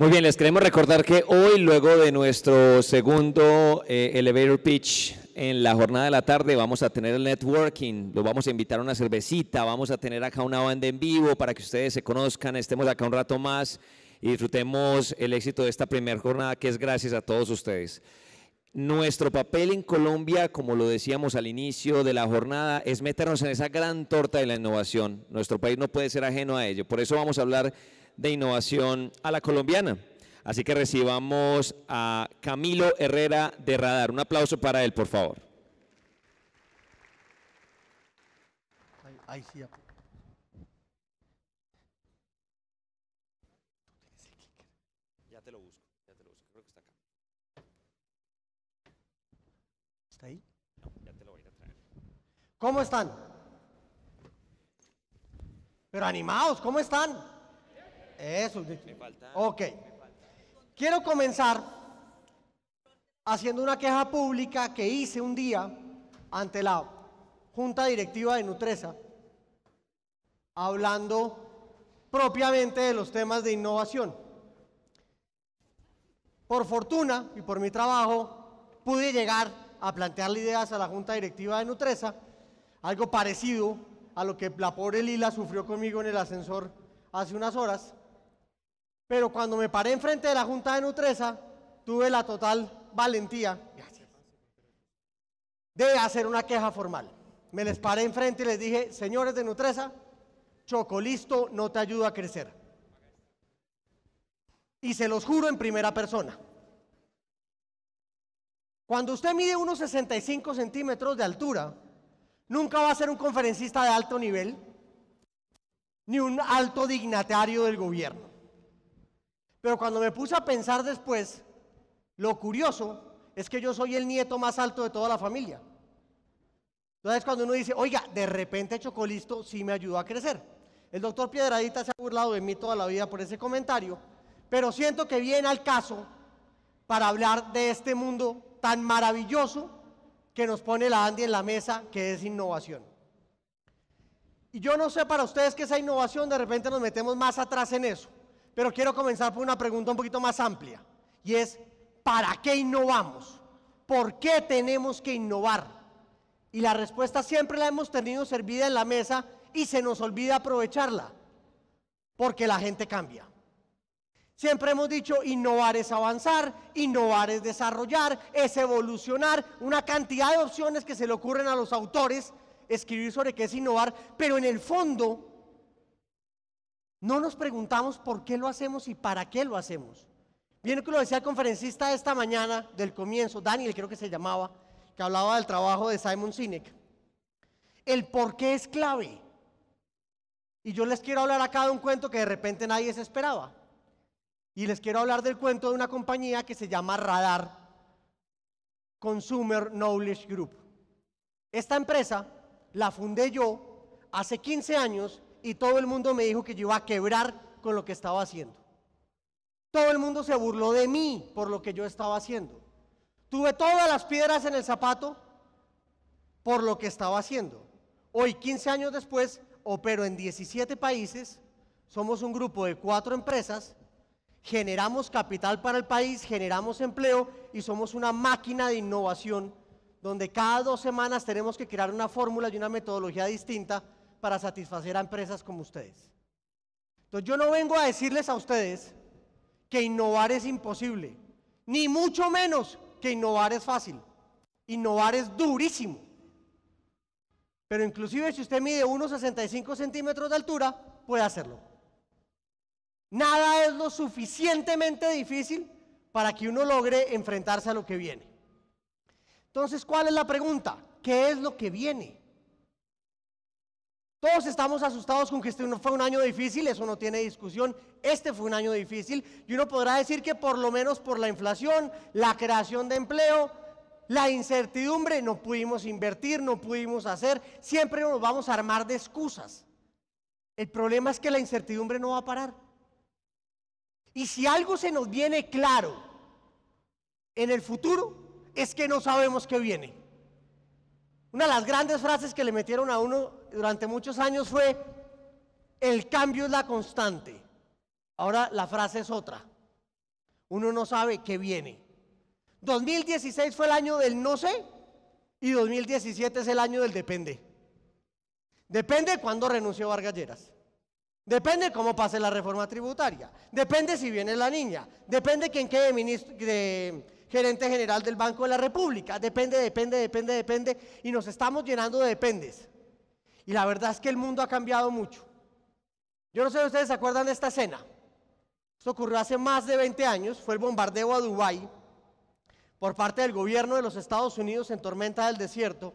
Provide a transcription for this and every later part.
Muy bien, les queremos recordar que hoy, luego de nuestro segundo eh, elevator pitch en la jornada de la tarde, vamos a tener el networking, los vamos a invitar a una cervecita, vamos a tener acá una banda en vivo para que ustedes se conozcan, estemos acá un rato más y disfrutemos el éxito de esta primera jornada que es gracias a todos ustedes. Nuestro papel en Colombia, como lo decíamos al inicio de la jornada, es meternos en esa gran torta de la innovación. Nuestro país no puede ser ajeno a ello. Por eso vamos a hablar de Innovación a la Colombiana. Así que recibamos a Camilo Herrera de Radar. Un aplauso para él, por favor. Ya te lo busco, ya te lo busco. Creo que está acá. ¿Está ahí? ya te lo voy a traer. ¿Cómo están? Pero animados, ¿cómo están? Eso, me ok. Quiero comenzar haciendo una queja pública que hice un día ante la Junta Directiva de Nutresa, hablando propiamente de los temas de innovación. Por fortuna y por mi trabajo, pude llegar a plantearle ideas a la Junta Directiva de Nutresa, algo parecido a lo que la pobre Lila sufrió conmigo en el ascensor hace unas horas. Pero cuando me paré enfrente de la Junta de Nutresa, tuve la total valentía de hacer una queja formal. Me les paré enfrente y les dije, señores de Nutresa, Chocolisto no te ayuda a crecer. Y se los juro en primera persona. Cuando usted mide unos 65 centímetros de altura, nunca va a ser un conferencista de alto nivel, ni un alto dignatario del gobierno. Pero cuando me puse a pensar después, lo curioso es que yo soy el nieto más alto de toda la familia. Entonces cuando uno dice, oiga, de repente Chocolisto sí me ayudó a crecer. El doctor Piedradita se ha burlado de mí toda la vida por ese comentario, pero siento que viene al caso para hablar de este mundo tan maravilloso que nos pone la Andy en la mesa, que es innovación. Y yo no sé para ustedes qué esa innovación, de repente nos metemos más atrás en eso. Pero quiero comenzar por una pregunta un poquito más amplia. Y es, ¿para qué innovamos? ¿Por qué tenemos que innovar? Y la respuesta siempre la hemos tenido servida en la mesa y se nos olvida aprovecharla. Porque la gente cambia. Siempre hemos dicho, innovar es avanzar, innovar es desarrollar, es evolucionar, una cantidad de opciones que se le ocurren a los autores escribir sobre qué es innovar, pero en el fondo no nos preguntamos por qué lo hacemos y para qué lo hacemos. Viene que lo decía el conferencista esta mañana del comienzo, Daniel creo que se llamaba, que hablaba del trabajo de Simon Sinek. El por qué es clave. Y yo les quiero hablar acá de un cuento que de repente nadie se esperaba. Y les quiero hablar del cuento de una compañía que se llama Radar Consumer Knowledge Group. Esta empresa la fundé yo hace 15 años y todo el mundo me dijo que yo iba a quebrar con lo que estaba haciendo. Todo el mundo se burló de mí por lo que yo estaba haciendo. Tuve todas las piedras en el zapato por lo que estaba haciendo. Hoy, 15 años después, opero en 17 países, somos un grupo de cuatro empresas, generamos capital para el país, generamos empleo y somos una máquina de innovación donde cada dos semanas tenemos que crear una fórmula y una metodología distinta para satisfacer a empresas como ustedes. Entonces yo no vengo a decirles a ustedes que innovar es imposible, ni mucho menos que innovar es fácil. Innovar es durísimo. Pero inclusive si usted mide 65 centímetros de altura, puede hacerlo. Nada es lo suficientemente difícil para que uno logre enfrentarse a lo que viene. Entonces, ¿cuál es la pregunta? ¿Qué es lo que viene? Todos estamos asustados con que este fue un año difícil, eso no tiene discusión, este fue un año difícil y uno podrá decir que por lo menos por la inflación, la creación de empleo, la incertidumbre, no pudimos invertir, no pudimos hacer, siempre nos vamos a armar de excusas. El problema es que la incertidumbre no va a parar. Y si algo se nos viene claro en el futuro, es que no sabemos qué viene. Una de las grandes frases que le metieron a uno durante muchos años fue, el cambio es la constante. Ahora la frase es otra. Uno no sabe qué viene. 2016 fue el año del no sé y 2017 es el año del depende. Depende de cuándo renunció Vargas Lleras. Depende cómo pase la reforma tributaria. Depende si viene la niña. Depende quién quede ministro, de gerente general del Banco de la República. Depende, depende, depende, depende. Y nos estamos llenando de dependes. Y la verdad es que el mundo ha cambiado mucho. Yo no sé si ustedes se acuerdan de esta escena. Esto ocurrió hace más de 20 años. Fue el bombardeo a Dubái por parte del gobierno de los Estados Unidos en Tormenta del Desierto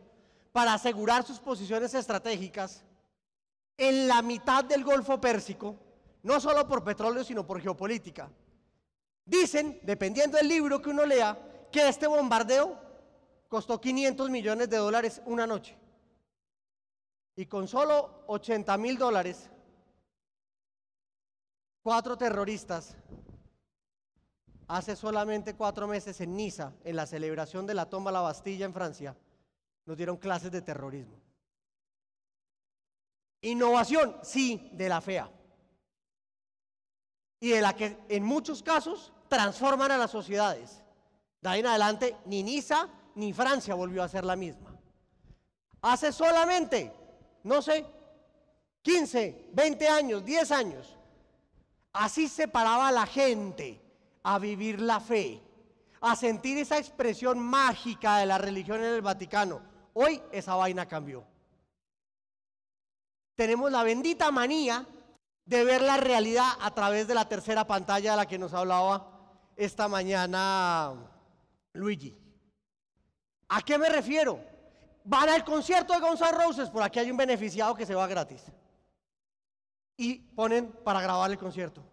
para asegurar sus posiciones estratégicas en la mitad del Golfo Pérsico, no solo por petróleo, sino por geopolítica. Dicen, dependiendo del libro que uno lea, que este bombardeo costó 500 millones de dólares una noche. Y con solo 80 mil dólares, cuatro terroristas, hace solamente cuatro meses en Niza, en la celebración de la toma de la Bastilla en Francia, nos dieron clases de terrorismo. Innovación, sí, de la fea. Y de la que en muchos casos transforman a las sociedades. De ahí en adelante, ni Niza ni Francia volvió a ser la misma. Hace solamente, no sé, 15, 20 años, 10 años, así se paraba la gente a vivir la fe, a sentir esa expresión mágica de la religión en el Vaticano. Hoy esa vaina cambió. Tenemos la bendita manía de ver la realidad a través de la tercera pantalla de la que nos hablaba esta mañana Luigi. ¿A qué me refiero? Van al concierto de Gonzalo Roses, por aquí hay un beneficiado que se va gratis. Y ponen para grabar el concierto.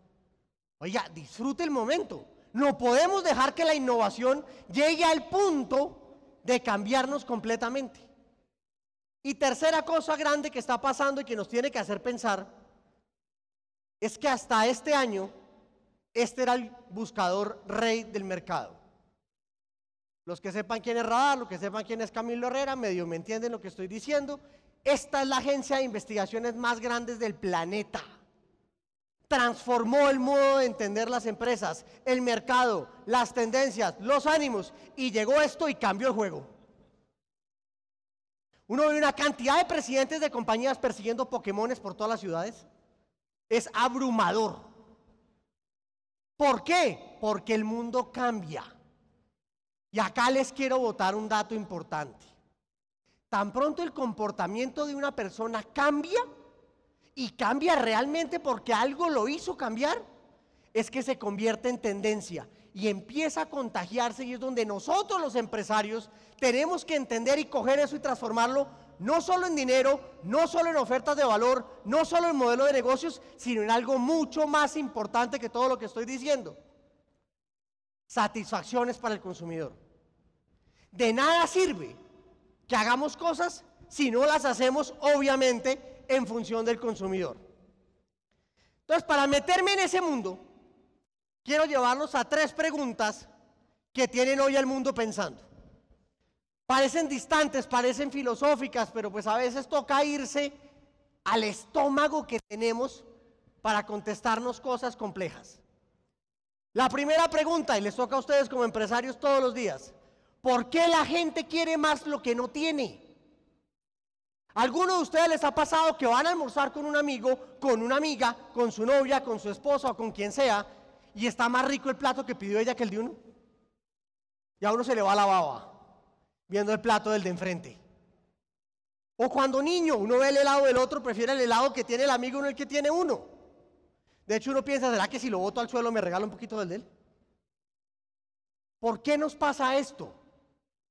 Oiga, disfrute el momento. No podemos dejar que la innovación llegue al punto de cambiarnos completamente. Y tercera cosa grande que está pasando y que nos tiene que hacer pensar es que hasta este año este era el buscador rey del mercado. Los que sepan quién es Radar, los que sepan quién es Camilo Herrera, medio me entienden lo que estoy diciendo. Esta es la agencia de investigaciones más grande del planeta. Transformó el modo de entender las empresas, el mercado, las tendencias, los ánimos. Y llegó esto y cambió el juego. Uno ve una cantidad de presidentes de compañías persiguiendo Pokémones por todas las ciudades. Es abrumador. ¿Por qué? Porque el mundo cambia. Y acá les quiero botar un dato importante. Tan pronto el comportamiento de una persona cambia y cambia realmente porque algo lo hizo cambiar, es que se convierte en tendencia y empieza a contagiarse y es donde nosotros los empresarios tenemos que entender y coger eso y transformarlo no solo en dinero, no solo en ofertas de valor, no solo en modelo de negocios, sino en algo mucho más importante que todo lo que estoy diciendo. Satisfacciones para el consumidor. De nada sirve que hagamos cosas si no las hacemos obviamente en función del consumidor. Entonces, para meterme en ese mundo, quiero llevarlos a tres preguntas que tienen hoy el mundo pensando. Parecen distantes, parecen filosóficas, pero pues a veces toca irse al estómago que tenemos para contestarnos cosas complejas. La primera pregunta, y les toca a ustedes como empresarios todos los días, ¿por qué la gente quiere más lo que no tiene? ¿Alguno de ustedes les ha pasado que van a almorzar con un amigo, con una amiga, con su novia, con su esposo o con quien sea, y está más rico el plato que pidió ella que el de uno? Y a uno se le va la baba viendo el plato del de enfrente. O cuando niño, uno ve el helado del otro, prefiere el helado que tiene el amigo no el que tiene uno. De hecho, uno piensa, ¿será que si lo boto al suelo me regala un poquito del de él? ¿Por qué nos pasa esto?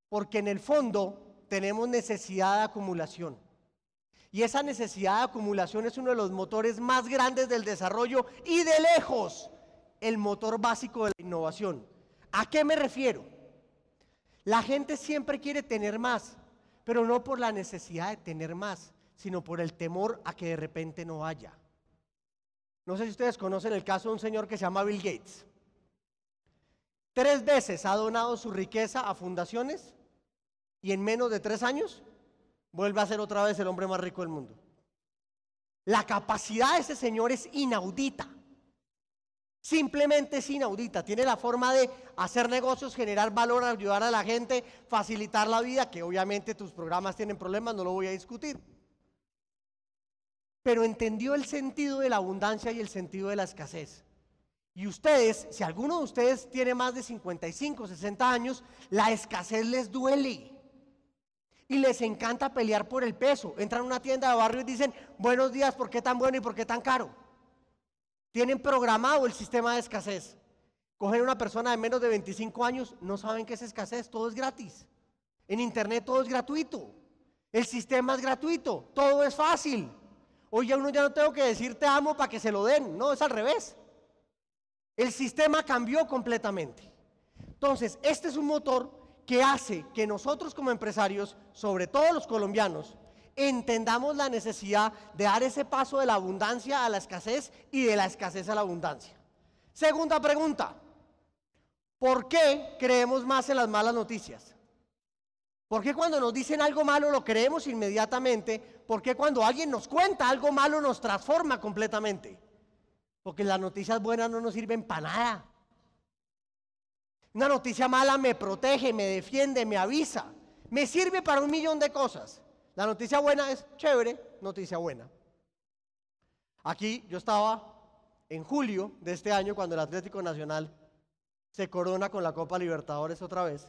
Porque en el fondo tenemos necesidad de acumulación. Y esa necesidad de acumulación es uno de los motores más grandes del desarrollo y de lejos el motor básico de la innovación. ¿A qué me refiero? La gente siempre quiere tener más, pero no por la necesidad de tener más, sino por el temor a que de repente no haya. No sé si ustedes conocen el caso de un señor que se llama Bill Gates. Tres veces ha donado su riqueza a fundaciones y en menos de tres años vuelve a ser otra vez el hombre más rico del mundo. La capacidad de ese señor es inaudita. Simplemente es inaudita, tiene la forma de hacer negocios, generar valor, ayudar a la gente, facilitar la vida, que obviamente tus programas tienen problemas, no lo voy a discutir. Pero entendió el sentido de la abundancia y el sentido de la escasez. Y ustedes, si alguno de ustedes tiene más de 55, 60 años, la escasez les duele. Y les encanta pelear por el peso. Entran a una tienda de barrio y dicen, buenos días, ¿por qué tan bueno y por qué tan caro? Tienen programado el sistema de escasez. Cogen a una persona de menos de 25 años, no saben qué es escasez, todo es gratis. En internet todo es gratuito. El sistema es gratuito, todo es fácil. Hoy ya uno ya no tengo que decir te amo para que se lo den, no, es al revés. El sistema cambió completamente. Entonces, este es un motor que hace que nosotros como empresarios, sobre todo los colombianos, entendamos la necesidad de dar ese paso de la abundancia a la escasez y de la escasez a la abundancia. Segunda pregunta, ¿por qué creemos más en las malas noticias? ¿Por qué cuando nos dicen algo malo lo creemos inmediatamente? ¿Por qué cuando alguien nos cuenta algo malo nos transforma completamente? Porque las noticias buenas no nos sirven para nada. Una noticia mala me protege, me defiende, me avisa, me sirve para un millón de cosas. La noticia buena es chévere, noticia buena. Aquí yo estaba en julio de este año cuando el Atlético Nacional se corona con la Copa Libertadores otra vez.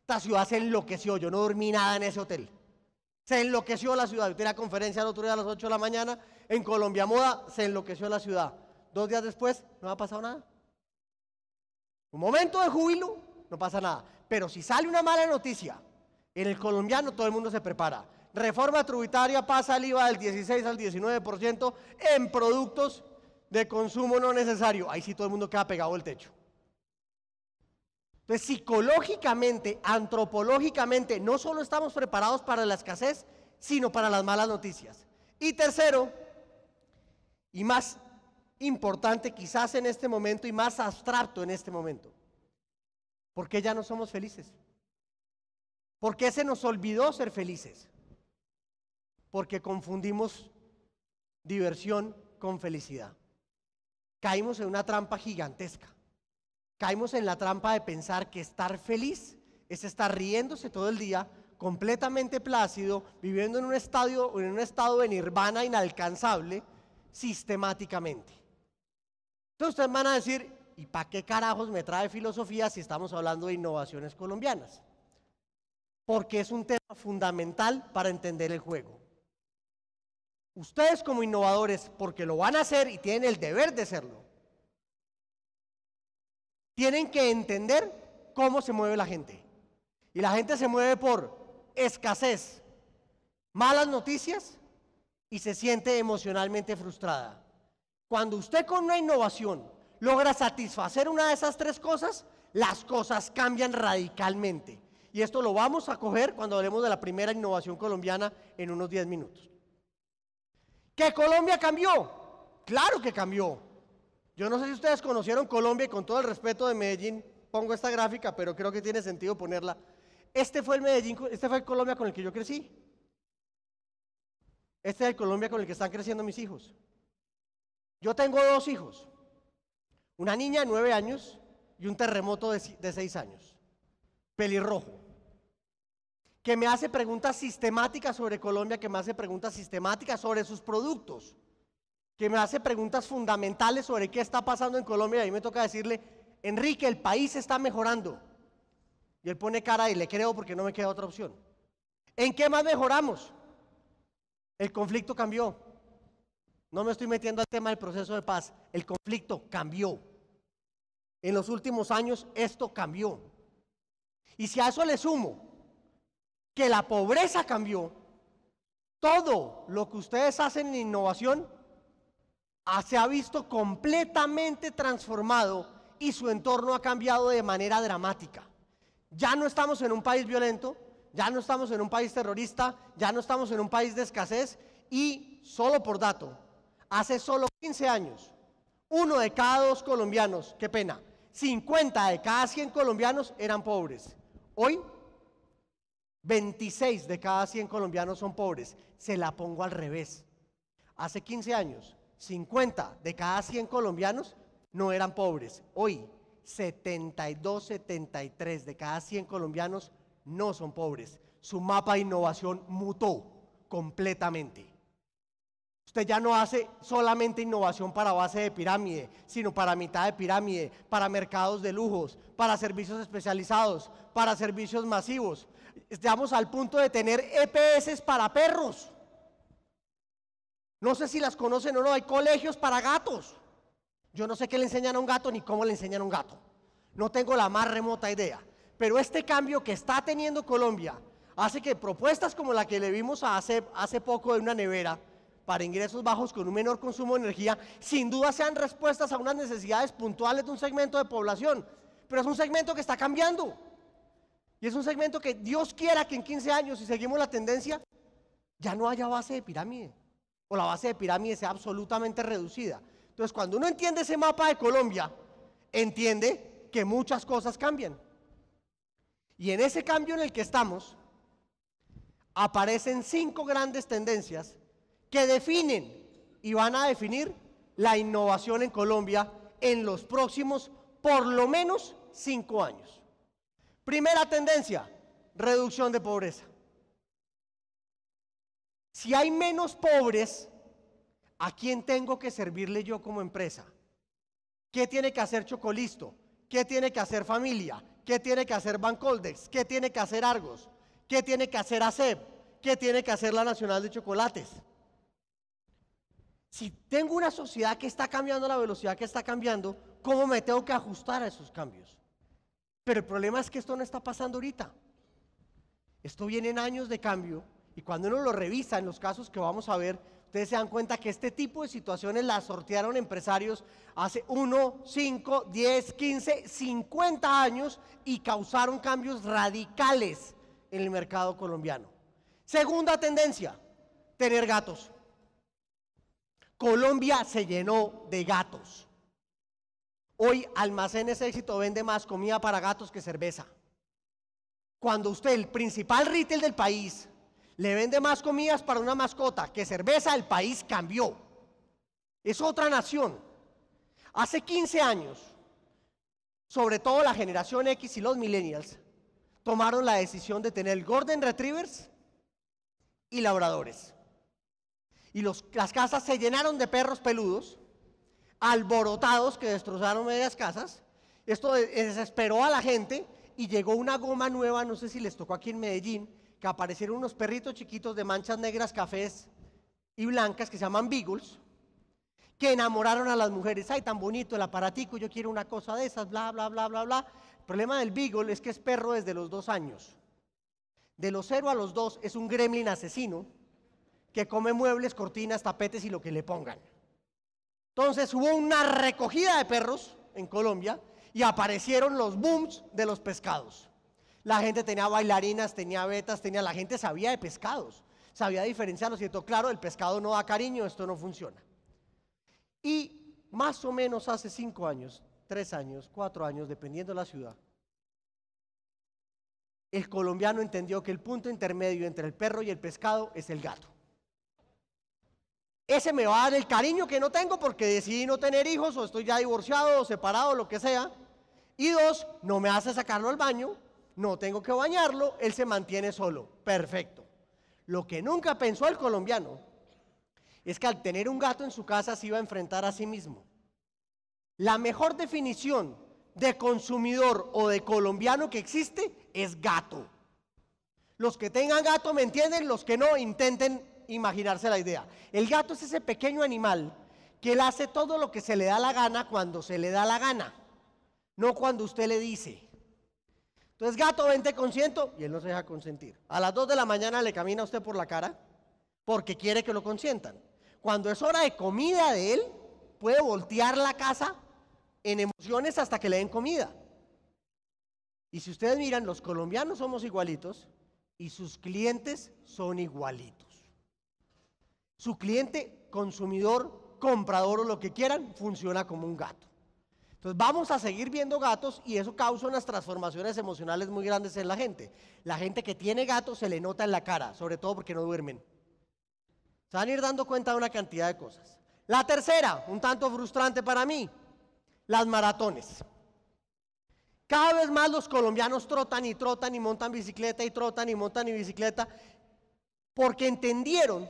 Esta ciudad se enloqueció, yo no dormí nada en ese hotel. Se enloqueció la ciudad. Yo tenía conferencia el otro día a las 8 de la mañana en Colombia Moda, se enloqueció la ciudad. Dos días después no ha pasado nada. Un momento de júbilo, no pasa nada. Pero si sale una mala noticia, en el colombiano todo el mundo se prepara. Reforma tributaria pasa el IVA del 16 al 19% en productos de consumo no necesario. Ahí sí todo el mundo queda pegado al techo. Entonces, psicológicamente, antropológicamente, no solo estamos preparados para la escasez, sino para las malas noticias. Y tercero, y más importante quizás en este momento y más abstracto en este momento, porque ya no somos felices. ¿Por qué se nos olvidó ser felices? Porque confundimos diversión con felicidad. Caímos en una trampa gigantesca. Caímos en la trampa de pensar que estar feliz es estar riéndose todo el día, completamente plácido, viviendo en un, estadio, en un estado de nirvana inalcanzable, sistemáticamente. Entonces ustedes van a decir, ¿y para qué carajos me trae filosofía si estamos hablando de innovaciones colombianas? porque es un tema fundamental para entender el juego. Ustedes como innovadores, porque lo van a hacer y tienen el deber de hacerlo, tienen que entender cómo se mueve la gente. Y la gente se mueve por escasez, malas noticias y se siente emocionalmente frustrada. Cuando usted con una innovación logra satisfacer una de esas tres cosas, las cosas cambian radicalmente. Y esto lo vamos a coger cuando hablemos de la primera innovación colombiana en unos 10 minutos. ¿Que Colombia cambió? Claro que cambió. Yo no sé si ustedes conocieron Colombia y con todo el respeto de Medellín pongo esta gráfica, pero creo que tiene sentido ponerla. Este fue el Medellín, este fue el Colombia con el que yo crecí. Este es el Colombia con el que están creciendo mis hijos. Yo tengo dos hijos, una niña de nueve años y un terremoto de, de seis años, pelirrojo que me hace preguntas sistemáticas sobre Colombia, que me hace preguntas sistemáticas sobre sus productos, que me hace preguntas fundamentales sobre qué está pasando en Colombia. Y a mí me toca decirle, Enrique, el país está mejorando. Y él pone cara y le creo porque no me queda otra opción. ¿En qué más mejoramos? El conflicto cambió. No me estoy metiendo al tema del proceso de paz. El conflicto cambió. En los últimos años esto cambió. Y si a eso le sumo que la pobreza cambió, todo lo que ustedes hacen en innovación ah, se ha visto completamente transformado y su entorno ha cambiado de manera dramática. Ya no estamos en un país violento, ya no estamos en un país terrorista, ya no estamos en un país de escasez y solo por dato, hace solo 15 años, uno de cada dos colombianos, qué pena, 50 de cada 100 colombianos eran pobres. Hoy 26 de cada 100 colombianos son pobres. Se la pongo al revés. Hace 15 años, 50 de cada 100 colombianos no eran pobres. Hoy, 72, 73 de cada 100 colombianos no son pobres. Su mapa de innovación mutó completamente. Usted ya no hace solamente innovación para base de pirámide, sino para mitad de pirámide, para mercados de lujos, para servicios especializados, para servicios masivos, estamos al punto de tener EPS para perros. No sé si las conocen o no, hay colegios para gatos. Yo no sé qué le enseñan a un gato ni cómo le enseñan a un gato. No tengo la más remota idea. Pero este cambio que está teniendo Colombia hace que propuestas como la que le vimos hace, hace poco de una nevera para ingresos bajos con un menor consumo de energía, sin duda sean respuestas a unas necesidades puntuales de un segmento de población. Pero es un segmento que está cambiando. Y es un segmento que Dios quiera que en 15 años, si seguimos la tendencia, ya no haya base de pirámide. O la base de pirámide sea absolutamente reducida. Entonces, cuando uno entiende ese mapa de Colombia, entiende que muchas cosas cambian. Y en ese cambio en el que estamos, aparecen cinco grandes tendencias que definen y van a definir la innovación en Colombia en los próximos, por lo menos, cinco años. Primera tendencia, reducción de pobreza. Si hay menos pobres, ¿a quién tengo que servirle yo como empresa? ¿Qué tiene que hacer Chocolisto? ¿Qué tiene que hacer Familia? ¿Qué tiene que hacer Bancoldex? ¿Qué tiene que hacer Argos? ¿Qué tiene que hacer ASEP? ¿Qué tiene que hacer la Nacional de Chocolates? Si tengo una sociedad que está cambiando a la velocidad que está cambiando, ¿cómo me tengo que ajustar a esos cambios? Pero el problema es que esto no está pasando ahorita. Esto viene en años de cambio y cuando uno lo revisa en los casos que vamos a ver, ustedes se dan cuenta que este tipo de situaciones las sortearon empresarios hace 1, 5, 10, 15, 50 años y causaron cambios radicales en el mercado colombiano. Segunda tendencia, tener gatos. Colombia se llenó de gatos. Hoy Almacenes Éxito vende más comida para gatos que cerveza. Cuando usted, el principal retail del país, le vende más comidas para una mascota que cerveza, el país cambió. Es otra nación. Hace 15 años, sobre todo la generación X y los millennials, tomaron la decisión de tener Gordon Retrievers y labradores. Y las casas se llenaron de perros peludos alborotados que destrozaron medias casas. Esto eh, desesperó a la gente y llegó una goma nueva, no sé si les tocó aquí en Medellín, que aparecieron unos perritos chiquitos de manchas negras, cafés y blancas que se llaman beagles, que enamoraron a las mujeres. Ay, tan bonito el aparatico, yo quiero una cosa de esas, bla, bla, bla, bla, bla. El problema del beagle es que es perro desde los dos años. De los cero a los dos es un gremlin asesino que come muebles, cortinas, tapetes y lo que le pongan. Entonces hubo una recogida de perros en Colombia y aparecieron los booms de los pescados. La gente tenía bailarinas, tenía vetas, tenía, la gente sabía de pescados, sabía diferenciarlos. Y esto claro, el pescado no da cariño, esto no funciona. Y más o menos hace cinco años, tres años, cuatro años, dependiendo de la ciudad, el colombiano entendió que el punto intermedio entre el perro y el pescado es el gato ese me va a dar el cariño que no tengo porque decidí no tener hijos o estoy ya divorciado o separado o lo que sea. Y dos, no me hace sacarlo al baño, no tengo que bañarlo, él se mantiene solo. Perfecto. Lo que nunca pensó el colombiano es que al tener un gato en su casa se iba a enfrentar a sí mismo. La mejor definición de consumidor o de colombiano que existe es gato. Los que tengan gato me entienden, los que no intenten imaginarse la idea. El gato es ese pequeño animal que él hace todo lo que se le da la gana cuando se le da la gana, no cuando usted le dice. Entonces, gato, vente consiento, y él no se deja consentir. A las 2 de la mañana le camina a usted por la cara porque quiere que lo consientan. Cuando es hora de comida de él, puede voltear la casa en emociones hasta que le den comida. Y si ustedes miran, los colombianos somos igualitos y sus clientes son igualitos. Su cliente, consumidor, comprador o lo que quieran, funciona como un gato. Entonces vamos a seguir viendo gatos y eso causa unas transformaciones emocionales muy grandes en la gente. La gente que tiene gatos se le nota en la cara, sobre todo porque no duermen. Se van a ir dando cuenta de una cantidad de cosas. La tercera, un tanto frustrante para mí, las maratones. Cada vez más los colombianos trotan y trotan y montan bicicleta y trotan y montan y bicicleta porque entendieron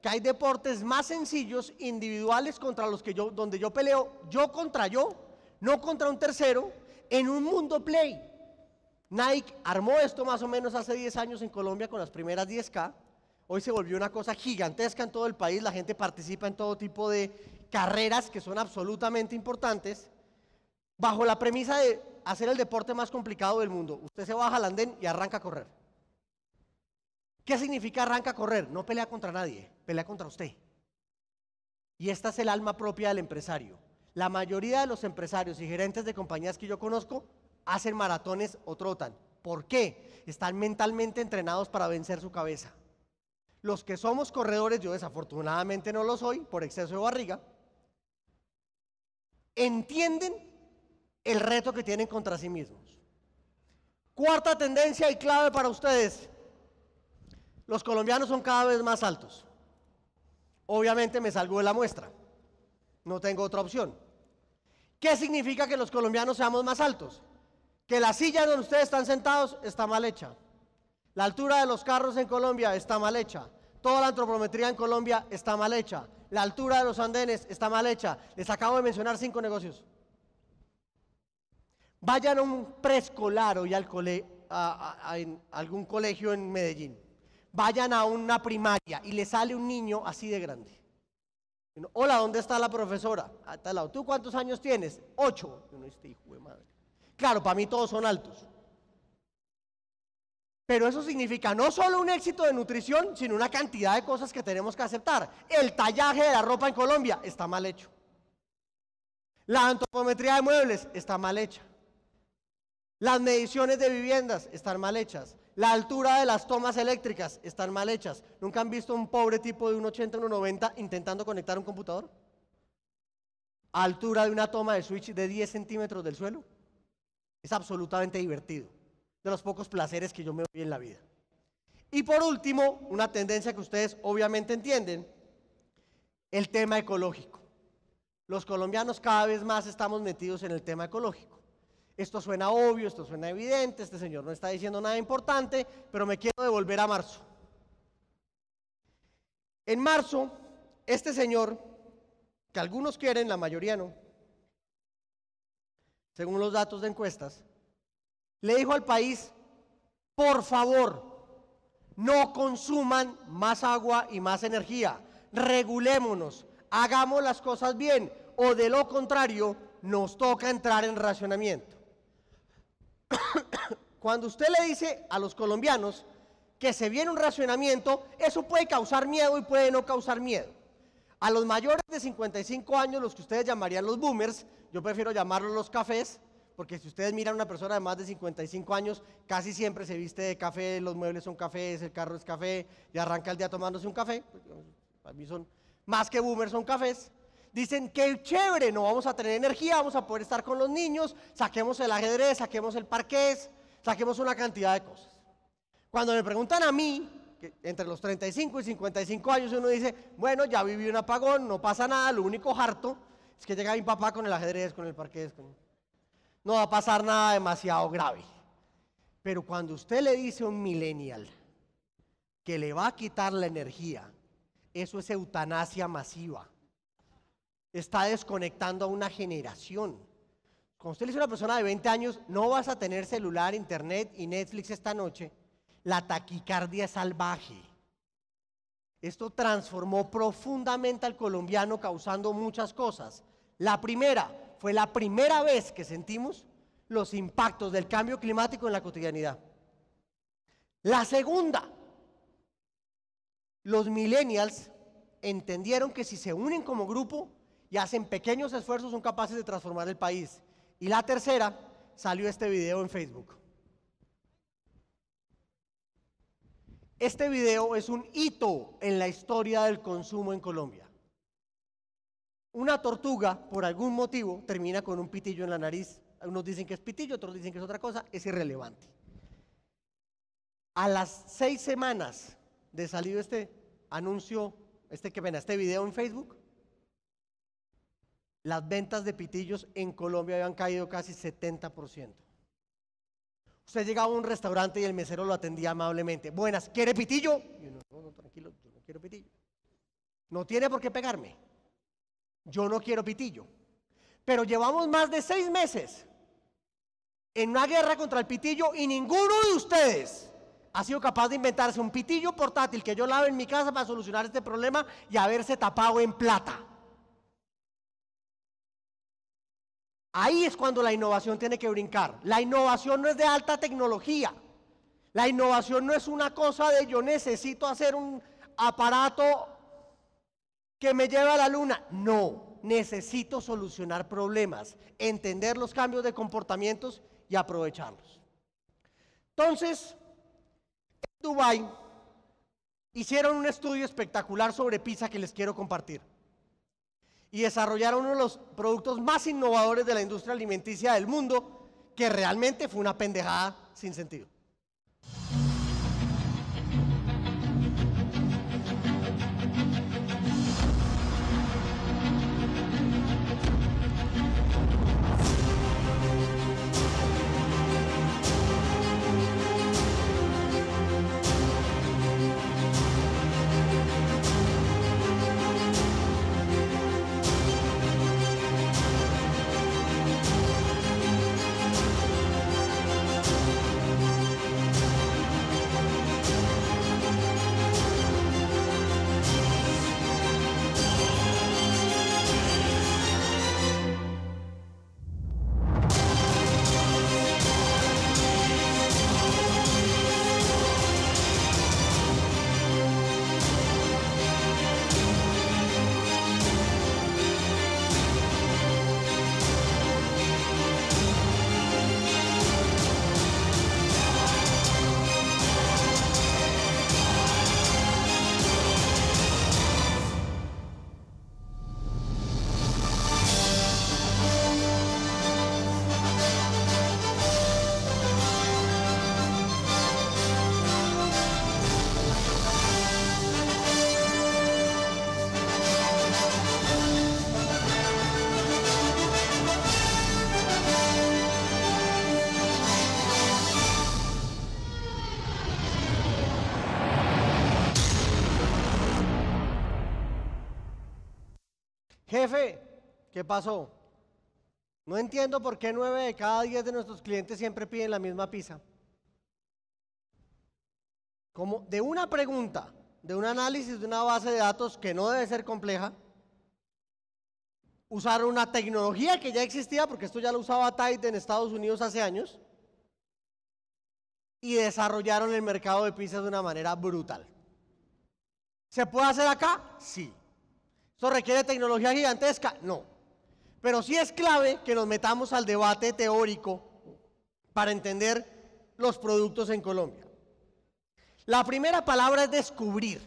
que hay deportes más sencillos, individuales contra los que yo, donde yo peleo, yo contra yo, no contra un tercero, en un mundo play. Nike armó esto más o menos hace 10 años en Colombia con las primeras 10K. Hoy se volvió una cosa gigantesca en todo el país, la gente participa en todo tipo de carreras que son absolutamente importantes, bajo la premisa de hacer el deporte más complicado del mundo. Usted se baja al andén y arranca a correr. ¿Qué significa arranca a correr? No pelea contra nadie, pelea contra usted. Y esta es el alma propia del empresario. La mayoría de los empresarios y gerentes de compañías que yo conozco hacen maratones o trotan. ¿Por qué? Están mentalmente entrenados para vencer su cabeza. Los que somos corredores, yo desafortunadamente no lo soy por exceso de barriga, entienden el reto que tienen contra sí mismos. Cuarta tendencia y clave para ustedes, los colombianos son cada vez más altos. Obviamente me salgo de la muestra. No tengo otra opción. ¿Qué significa que los colombianos seamos más altos? Que la silla donde ustedes están sentados está mal hecha. La altura de los carros en Colombia está mal hecha. Toda la antropometría en Colombia está mal hecha. La altura de los andenes está mal hecha. Les acabo de mencionar cinco negocios. Vayan a un preescolar hoy a, en algún colegio en Medellín vayan a una primaria y le sale un niño así de grande. Hola, ¿dónde está la profesora? lado. ¿Tú cuántos años tienes? Ocho. Este claro, para mí todos son altos. Pero eso significa no solo un éxito de nutrición, sino una cantidad de cosas que tenemos que aceptar. El tallaje de la ropa en Colombia está mal hecho. La antropometría de muebles está mal hecha. Las mediciones de viviendas están mal hechas. La altura de las tomas eléctricas están mal hechas. ¿Nunca han visto un pobre tipo de un 1,80, 1,90 intentando conectar un computador? Altura de una toma de switch de 10 centímetros del suelo. Es absolutamente divertido. De los pocos placeres que yo me doy en la vida. Y por último, una tendencia que ustedes obviamente entienden, el tema ecológico. Los colombianos cada vez más estamos metidos en el tema ecológico. Esto suena obvio, esto suena evidente, este señor no está diciendo nada importante, pero me quiero devolver a marzo. En marzo, este señor, que algunos quieren, la mayoría no, según los datos de encuestas, le dijo al país, por favor, no consuman más agua y más energía, regulémonos, hagamos las cosas bien, o de lo contrario, nos toca entrar en racionamiento. Cuando usted le dice a los colombianos que se viene un racionamiento, eso puede causar miedo y puede no causar miedo. A los mayores de 55 años, los que ustedes llamarían los boomers, yo prefiero llamarlos los cafés, porque si ustedes miran a una persona de más de 55 años, casi siempre se viste de café, los muebles son cafés, el carro es café, y arranca el día tomándose un café. Para mí son, más que boomers, son cafés. Dicen, qué chévere, no vamos a tener energía, vamos a poder estar con los niños, saquemos el ajedrez, saquemos el parqués, saquemos una cantidad de cosas. Cuando me preguntan a mí, entre los 35 y 55 años uno dice, bueno, ya viví un apagón, no pasa nada, lo único harto es que llega mi papá con el ajedrez, con el parqués, no va a pasar nada demasiado grave. Pero cuando usted le dice a un millennial que le va a quitar la energía, eso es eutanasia masiva está desconectando a una generación. Cuando usted le dice a una persona de 20 años, no vas a tener celular, internet y Netflix esta noche. La taquicardia salvaje. Esto transformó profundamente al colombiano causando muchas cosas. La primera, fue la primera vez que sentimos los impactos del cambio climático en la cotidianidad. La segunda, los millennials entendieron que si se unen como grupo, y hacen pequeños esfuerzos son capaces de transformar el país. Y la tercera, salió este video en Facebook. Este video es un hito en la historia del consumo en Colombia. Una tortuga, por algún motivo, termina con un pitillo en la nariz. Unos dicen que es pitillo, otros dicen que es otra cosa, es irrelevante. A las seis semanas de salido este anuncio, este, que ven, este video en Facebook, las ventas de pitillos en Colombia habían caído casi 70%. Usted llegaba a un restaurante y el mesero lo atendía amablemente. Buenas, ¿quiere pitillo? no, no, tranquilo, yo no quiero pitillo. No tiene por qué pegarme. Yo no quiero pitillo. Pero llevamos más de seis meses en una guerra contra el pitillo y ninguno de ustedes ha sido capaz de inventarse un pitillo portátil que yo lave en mi casa para solucionar este problema y haberse tapado en plata. Ahí es cuando la innovación tiene que brincar. La innovación no es de alta tecnología. La innovación no es una cosa de yo necesito hacer un aparato que me lleve a la luna. No, necesito solucionar problemas, entender los cambios de comportamientos y aprovecharlos. Entonces, en Dubái hicieron un estudio espectacular sobre PISA que les quiero compartir y desarrollar uno de los productos más innovadores de la industria alimenticia del mundo, que realmente fue una pendejada sin sentido. Jefe, ¿qué pasó? No entiendo por qué nueve de cada diez de nuestros clientes siempre piden la misma pizza. Como de una pregunta, de un análisis de una base de datos que no debe ser compleja, usaron una tecnología que ya existía, porque esto ya lo usaba Tide en Estados Unidos hace años, y desarrollaron el mercado de pizzas de una manera brutal. ¿Se puede hacer acá? Sí. ¿Eso requiere tecnología gigantesca? No. Pero sí es clave que nos metamos al debate teórico para entender los productos en Colombia. La primera palabra es descubrir.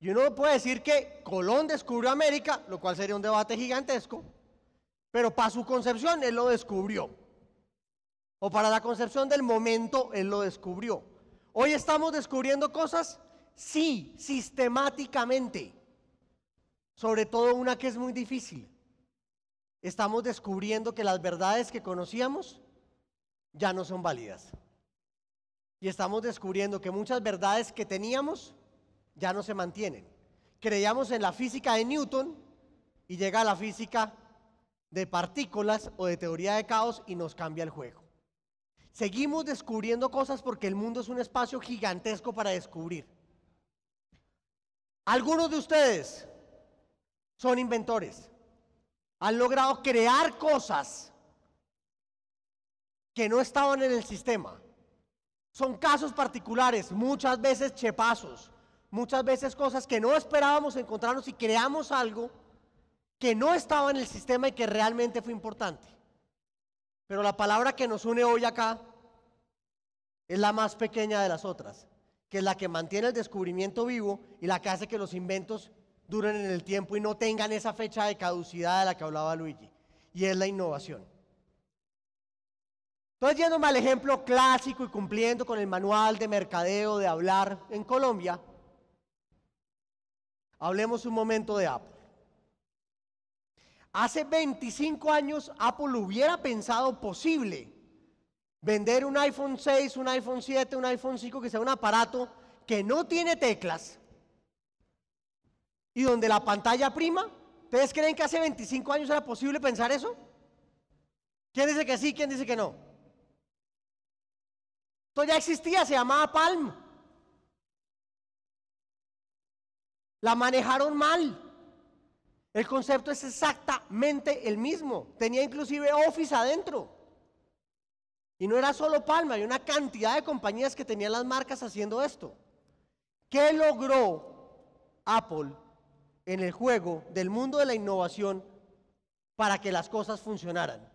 Y uno puede decir que Colón descubrió América, lo cual sería un debate gigantesco, pero para su concepción él lo descubrió. O para la concepción del momento él lo descubrió. Hoy estamos descubriendo cosas Sí, sistemáticamente. Sobre todo una que es muy difícil. Estamos descubriendo que las verdades que conocíamos ya no son válidas. Y estamos descubriendo que muchas verdades que teníamos ya no se mantienen. Creíamos en la física de Newton y llega la física de partículas o de teoría de caos y nos cambia el juego. Seguimos descubriendo cosas porque el mundo es un espacio gigantesco para descubrir. Algunos de ustedes son inventores. Han logrado crear cosas que no estaban en el sistema. Son casos particulares, muchas veces chepazos, muchas veces cosas que no esperábamos encontrarnos y creamos algo que no estaba en el sistema y que realmente fue importante. Pero la palabra que nos une hoy acá es la más pequeña de las otras que es la que mantiene el descubrimiento vivo y la que hace que los inventos duren en el tiempo y no tengan esa fecha de caducidad de la que hablaba Luigi, y es la innovación. Entonces, yéndome al ejemplo clásico y cumpliendo con el manual de mercadeo de hablar en Colombia, hablemos un momento de Apple. Hace 25 años Apple hubiera pensado posible Vender un iPhone 6, un iPhone 7, un iPhone 5, que sea un aparato que no tiene teclas y donde la pantalla prima. ¿Ustedes creen que hace 25 años era posible pensar eso? ¿Quién dice que sí? ¿Quién dice que no? Esto ya existía, se llamaba Palm. La manejaron mal. El concepto es exactamente el mismo. Tenía inclusive Office adentro. Y no era solo Palma, había una cantidad de compañías que tenían las marcas haciendo esto. ¿Qué logró Apple en el juego del mundo de la innovación para que las cosas funcionaran?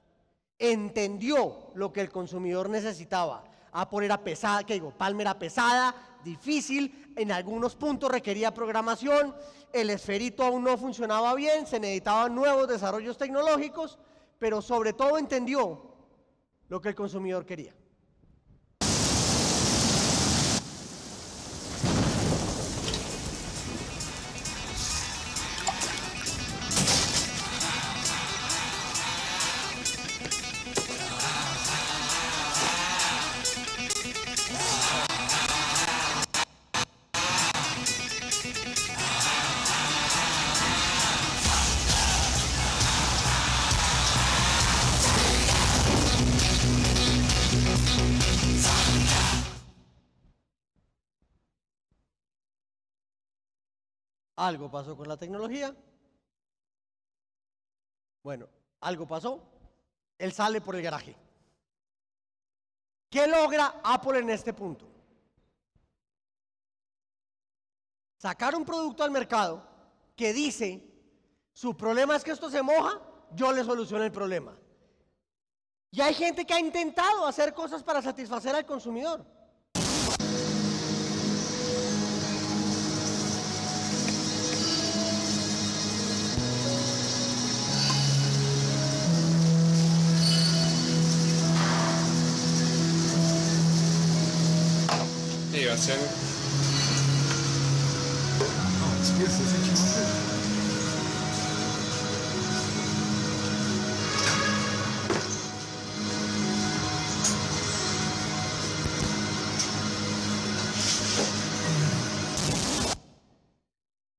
Entendió lo que el consumidor necesitaba. Apple era pesada, que digo, Palma era pesada, difícil, en algunos puntos requería programación, el esferito aún no funcionaba bien, se necesitaban nuevos desarrollos tecnológicos, pero sobre todo entendió lo que el consumidor quería. Algo pasó con la tecnología. Bueno, algo pasó. Él sale por el garaje. ¿Qué logra Apple en este punto? Sacar un producto al mercado que dice, su problema es que esto se moja, yo le soluciono el problema. Y hay gente que ha intentado hacer cosas para satisfacer al consumidor.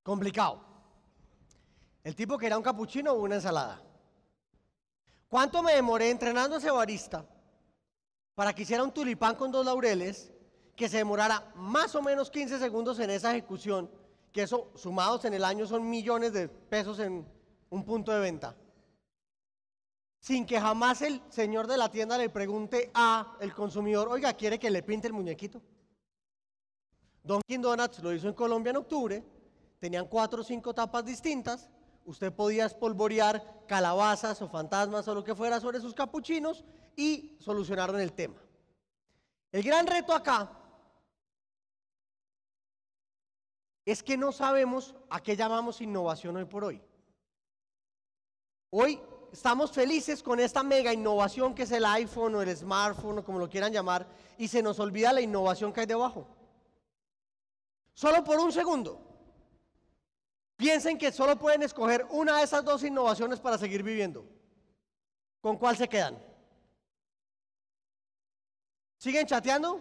Complicado. El tipo que era un capuchino o una ensalada. ¿Cuánto me demoré entrenando a ese barista para que hiciera un tulipán con dos laureles que se demorara más o menos 15 segundos en esa ejecución, que eso sumados en el año son millones de pesos en un punto de venta. Sin que jamás el señor de la tienda le pregunte a el consumidor, oiga, ¿quiere que le pinte el muñequito? Dunkin Donuts lo hizo en Colombia en octubre, tenían cuatro o cinco tapas distintas, usted podía espolvorear calabazas o fantasmas o lo que fuera sobre sus capuchinos y solucionaron el tema. El gran reto acá es que no sabemos a qué llamamos innovación hoy por hoy. Hoy estamos felices con esta mega innovación que es el iPhone o el smartphone o como lo quieran llamar y se nos olvida la innovación que hay debajo. Solo por un segundo. Piensen que solo pueden escoger una de esas dos innovaciones para seguir viviendo. ¿Con cuál se quedan? ¿Siguen chateando?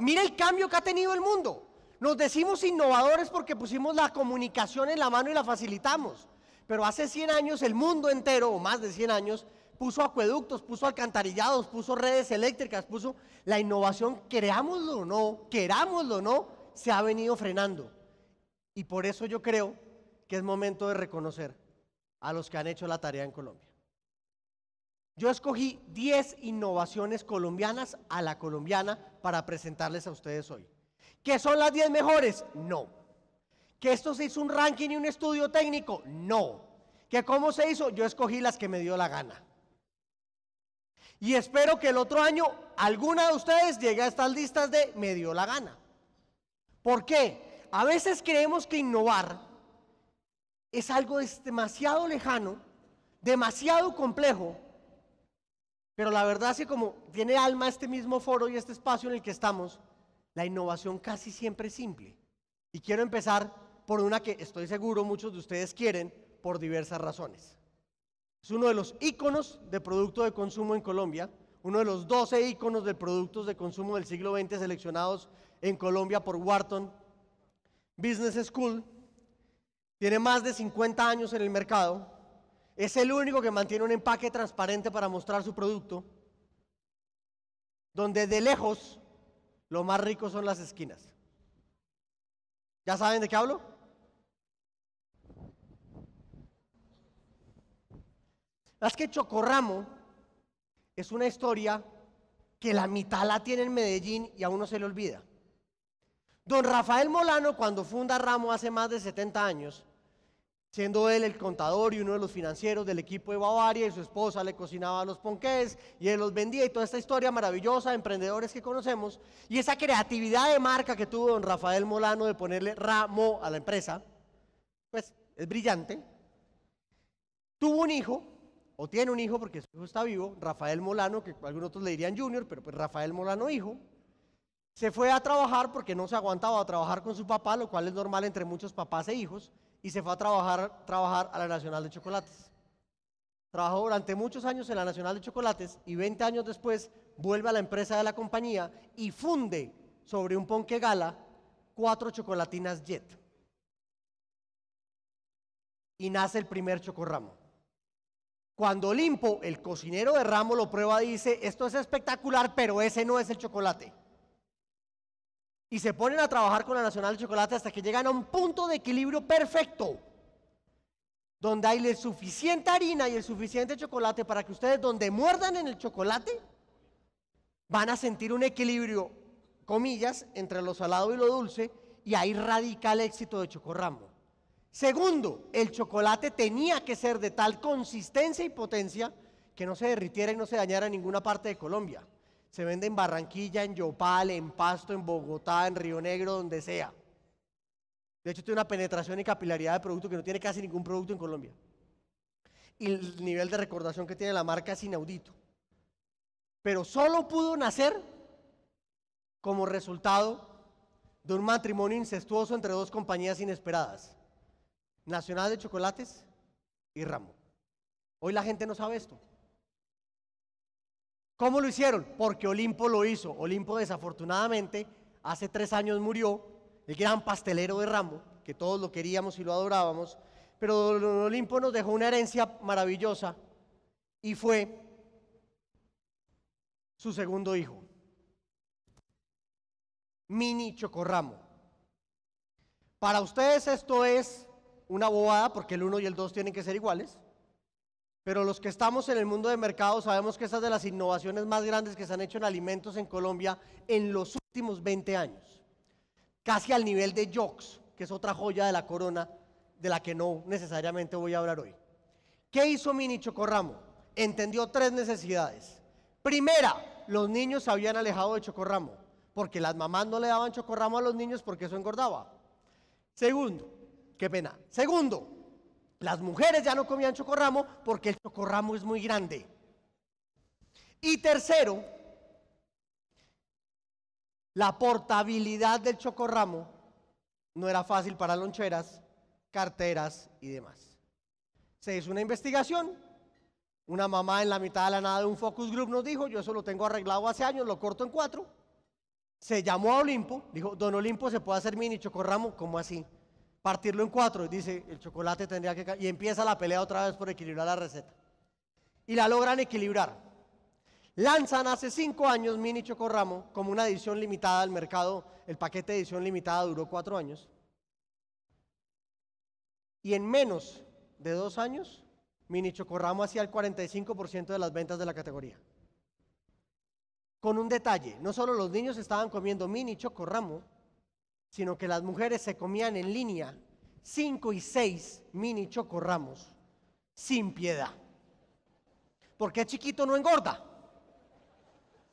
mira el cambio que ha tenido el mundo. Nos decimos innovadores porque pusimos la comunicación en la mano y la facilitamos. Pero hace 100 años el mundo entero, o más de 100 años, puso acueductos, puso alcantarillados, puso redes eléctricas, puso la innovación, creámoslo o no, querámoslo o no, se ha venido frenando. Y por eso yo creo que es momento de reconocer a los que han hecho la tarea en Colombia. Yo escogí 10 innovaciones colombianas a la colombiana para presentarles a ustedes hoy. ¿Qué son las 10 mejores? No. ¿Que esto se hizo un ranking y un estudio técnico? No. ¿Que cómo se hizo? Yo escogí las que me dio la gana. Y espero que el otro año alguna de ustedes llegue a estas listas de me dio la gana. ¿Por qué? A veces creemos que innovar es algo demasiado lejano, demasiado complejo pero la verdad es que como tiene alma este mismo foro y este espacio en el que estamos, la innovación casi siempre es simple. Y quiero empezar por una que estoy seguro muchos de ustedes quieren por diversas razones. Es uno de los íconos de producto de consumo en Colombia, uno de los 12 íconos de productos de consumo del siglo XX seleccionados en Colombia por Wharton Business School. Tiene más de 50 años en el mercado, es el único que mantiene un empaque transparente para mostrar su producto, donde de lejos lo más rico son las esquinas. ¿Ya saben de qué hablo? Las que Chocorramo es una historia que la mitad la tiene en Medellín y a uno se le olvida. Don Rafael Molano, cuando funda Ramo hace más de 70 años, siendo él el contador y uno de los financieros del equipo de Bavaria y su esposa le cocinaba los ponqués y él los vendía y toda esta historia maravillosa de emprendedores que conocemos y esa creatividad de marca que tuvo don Rafael Molano de ponerle ramo a la empresa, pues es brillante. Tuvo un hijo, o tiene un hijo porque su hijo está vivo, Rafael Molano, que algunos otros le dirían junior, pero pues Rafael Molano hijo, se fue a trabajar porque no se aguantaba a trabajar con su papá, lo cual es normal entre muchos papás e hijos y se fue a trabajar, trabajar a la Nacional de Chocolates. Trabajó durante muchos años en la Nacional de Chocolates y 20 años después vuelve a la empresa de la compañía y funde sobre un ponque gala cuatro chocolatinas Jet. Y nace el primer chocorramo. Cuando Olimpo, el cocinero de ramo, lo prueba, dice, esto es espectacular, pero ese no es el chocolate y se ponen a trabajar con la Nacional de Chocolate hasta que llegan a un punto de equilibrio perfecto, donde hay la suficiente harina y el suficiente chocolate para que ustedes donde muerdan en el chocolate van a sentir un equilibrio, comillas, entre lo salado y lo dulce, y ahí radica el éxito de Chocorramo. Segundo, el chocolate tenía que ser de tal consistencia y potencia que no se derritiera y no se dañara en ninguna parte de Colombia. Se vende en Barranquilla, en Yopal, en Pasto, en Bogotá, en Río Negro, donde sea. De hecho, tiene una penetración y capilaridad de producto que no tiene casi ningún producto en Colombia. Y el nivel de recordación que tiene la marca es inaudito. Pero solo pudo nacer como resultado de un matrimonio incestuoso entre dos compañías inesperadas, Nacional de Chocolates y Ramo. Hoy la gente no sabe esto. ¿Cómo lo hicieron? Porque Olimpo lo hizo. Olimpo desafortunadamente hace tres años murió, el gran pastelero de Ramo, que todos lo queríamos y lo adorábamos, pero Olimpo nos dejó una herencia maravillosa y fue su segundo hijo, Mini Chocorramo. Para ustedes esto es una bobada porque el uno y el dos tienen que ser iguales. Pero los que estamos en el mundo de mercado sabemos que esas es de las innovaciones más grandes que se han hecho en alimentos en Colombia en los últimos 20 años. Casi al nivel de Jox, que es otra joya de la corona de la que no necesariamente voy a hablar hoy. ¿Qué hizo Mini Chocorramo? Entendió tres necesidades. Primera, los niños se habían alejado de Chocorramo, porque las mamás no le daban Chocorramo a los niños porque eso engordaba. Segundo, qué pena. Segundo, las mujeres ya no comían chocorramo porque el chocorramo es muy grande. Y tercero, la portabilidad del chocorramo no era fácil para loncheras, carteras y demás. Se hizo una investigación. Una mamá en la mitad de la nada de un focus group nos dijo, yo eso lo tengo arreglado hace años, lo corto en cuatro. Se llamó a Olimpo, dijo, don Olimpo, ¿se puede hacer mini chocorramo? ¿Cómo así? partirlo en cuatro. Dice, el chocolate tendría que... Y empieza la pelea otra vez por equilibrar la receta. Y la logran equilibrar. Lanzan hace cinco años Mini Chocorramo como una edición limitada al mercado. El paquete de edición limitada duró cuatro años. Y en menos de dos años, Mini Chocorramo hacía el 45% de las ventas de la categoría. Con un detalle, no solo los niños estaban comiendo Mini Chocorramo, sino que las mujeres se comían en línea cinco y seis mini chocorramos sin piedad. Porque el chiquito no engorda.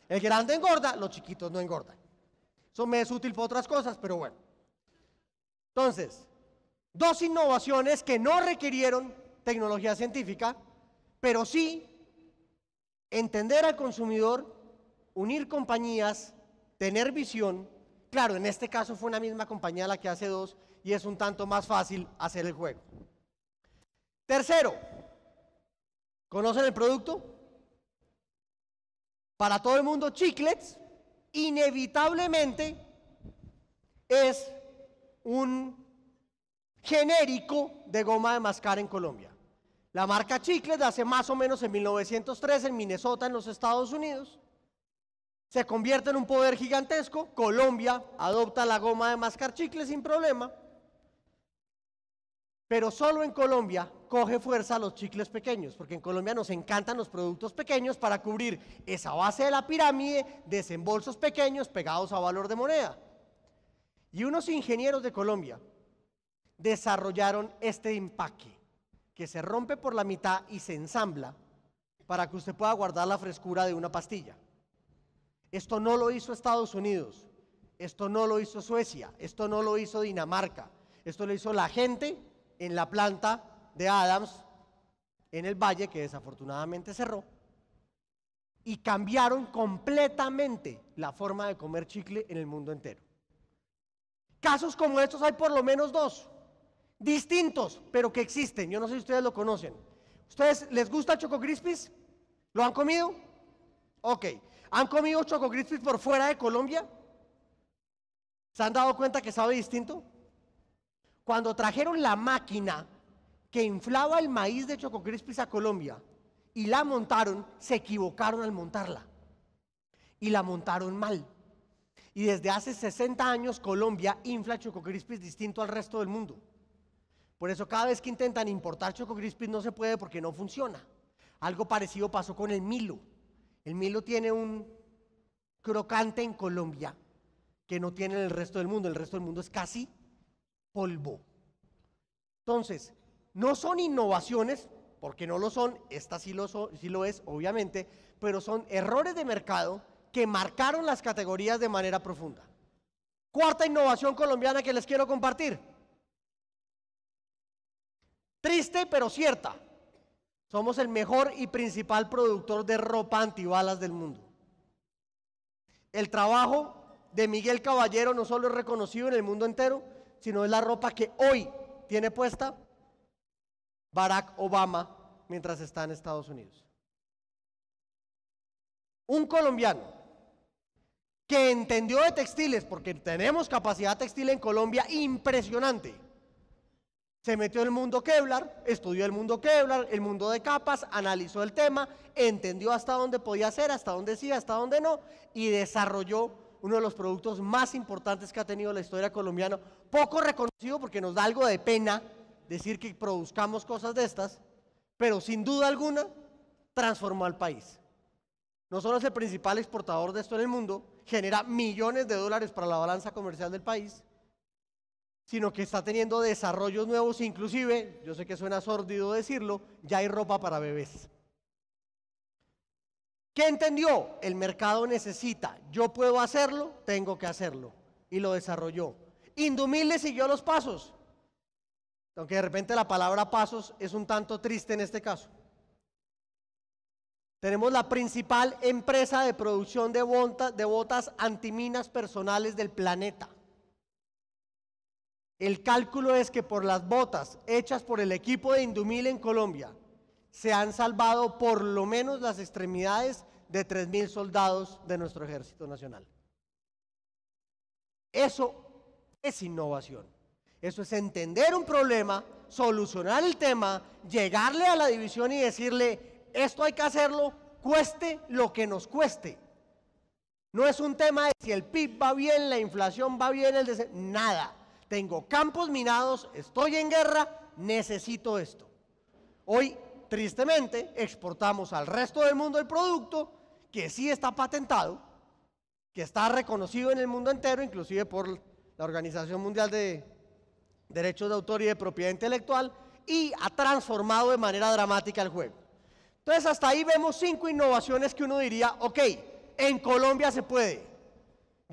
El grande engorda, los chiquitos no engordan. Eso me es útil para otras cosas, pero bueno. Entonces, dos innovaciones que no requirieron tecnología científica, pero sí entender al consumidor, unir compañías, tener visión Claro, en este caso fue una misma compañía la que hace dos y es un tanto más fácil hacer el juego. Tercero, ¿conocen el producto? Para todo el mundo, chiclets inevitablemente es un genérico de goma de mascar en Colombia. La marca Chicles hace más o menos en 1903 en Minnesota, en los Estados Unidos se convierte en un poder gigantesco, Colombia adopta la goma de mascar chicle sin problema, pero solo en Colombia coge fuerza los chicles pequeños, porque en Colombia nos encantan los productos pequeños para cubrir esa base de la pirámide, desembolsos pequeños pegados a valor de moneda. Y unos ingenieros de Colombia desarrollaron este empaque que se rompe por la mitad y se ensambla para que usted pueda guardar la frescura de una pastilla. Esto no lo hizo Estados Unidos, esto no lo hizo Suecia, esto no lo hizo Dinamarca, esto lo hizo la gente en la planta de Adams, en el valle que desafortunadamente cerró, y cambiaron completamente la forma de comer chicle en el mundo entero. Casos como estos hay por lo menos dos, distintos, pero que existen. Yo no sé si ustedes lo conocen. ¿Ustedes les gusta Choco Crispis? ¿Lo han comido? Ok. ¿Han comido Choco Crispis por fuera de Colombia? ¿Se han dado cuenta que sabe distinto? Cuando trajeron la máquina que inflaba el maíz de Choco Crispis a Colombia y la montaron, se equivocaron al montarla. Y la montaron mal. Y desde hace 60 años Colombia infla Choco Crispis distinto al resto del mundo. Por eso cada vez que intentan importar Choco Crispis no se puede porque no funciona. Algo parecido pasó con el Milo. El Milo tiene un crocante en Colombia que no tiene en el resto del mundo. El resto del mundo es casi polvo. Entonces, no son innovaciones, porque no lo son, esta sí lo, sí lo es, obviamente, pero son errores de mercado que marcaron las categorías de manera profunda. Cuarta innovación colombiana que les quiero compartir. Triste pero cierta. Somos el mejor y principal productor de ropa antibalas del mundo. El trabajo de Miguel Caballero no solo es reconocido en el mundo entero, sino es la ropa que hoy tiene puesta Barack Obama mientras está en Estados Unidos. Un colombiano que entendió de textiles, porque tenemos capacidad textil en Colombia impresionante, se metió en el mundo Kevlar, estudió el mundo Kevlar, el mundo de capas, analizó el tema, entendió hasta dónde podía ser, hasta dónde sí, hasta dónde no, y desarrolló uno de los productos más importantes que ha tenido la historia colombiana, poco reconocido porque nos da algo de pena decir que produzcamos cosas de estas, pero sin duda alguna transformó al país. No solo es el principal exportador de esto en el mundo, genera millones de dólares para la balanza comercial del país, sino que está teniendo desarrollos nuevos, inclusive, yo sé que suena sórdido decirlo, ya hay ropa para bebés. ¿Qué entendió? El mercado necesita, yo puedo hacerlo, tengo que hacerlo. Y lo desarrolló. Indumil le siguió los pasos. Aunque de repente la palabra pasos es un tanto triste en este caso. Tenemos la principal empresa de producción de, botas antiminas personales del planeta. El cálculo es que por las botas hechas por el equipo de Indumil en Colombia, se han salvado por lo menos las extremidades de 3.000 soldados de nuestro Ejército Nacional. Eso es innovación. Eso es entender un problema, solucionar el tema, llegarle a la división y decirle, esto hay que hacerlo, cueste lo que nos cueste. No es un tema de si el PIB va bien, la inflación va bien, el nada tengo campos minados, estoy en guerra, necesito esto. Hoy, tristemente, exportamos al resto del mundo el producto que sí está patentado, que está reconocido en el mundo entero, inclusive por la Organización Mundial de Derechos de Autor y de Propiedad Intelectual, y ha transformado de manera dramática el juego. Entonces, hasta ahí vemos cinco innovaciones que uno diría, ok, en Colombia se puede.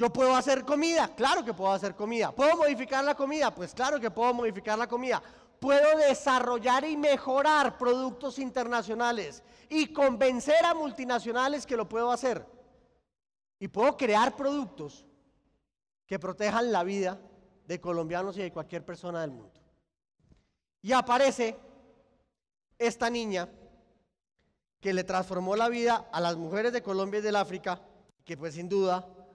Yo puedo hacer comida, claro que puedo hacer comida. ¿Puedo modificar la comida? Pues claro que puedo modificar la comida. Puedo desarrollar y mejorar productos internacionales y convencer a multinacionales que lo puedo hacer. Y puedo crear productos que protejan la vida de colombianos y de cualquier persona del mundo. Y aparece esta niña que le transformó la vida a las mujeres de Colombia y del África, que pues sin duda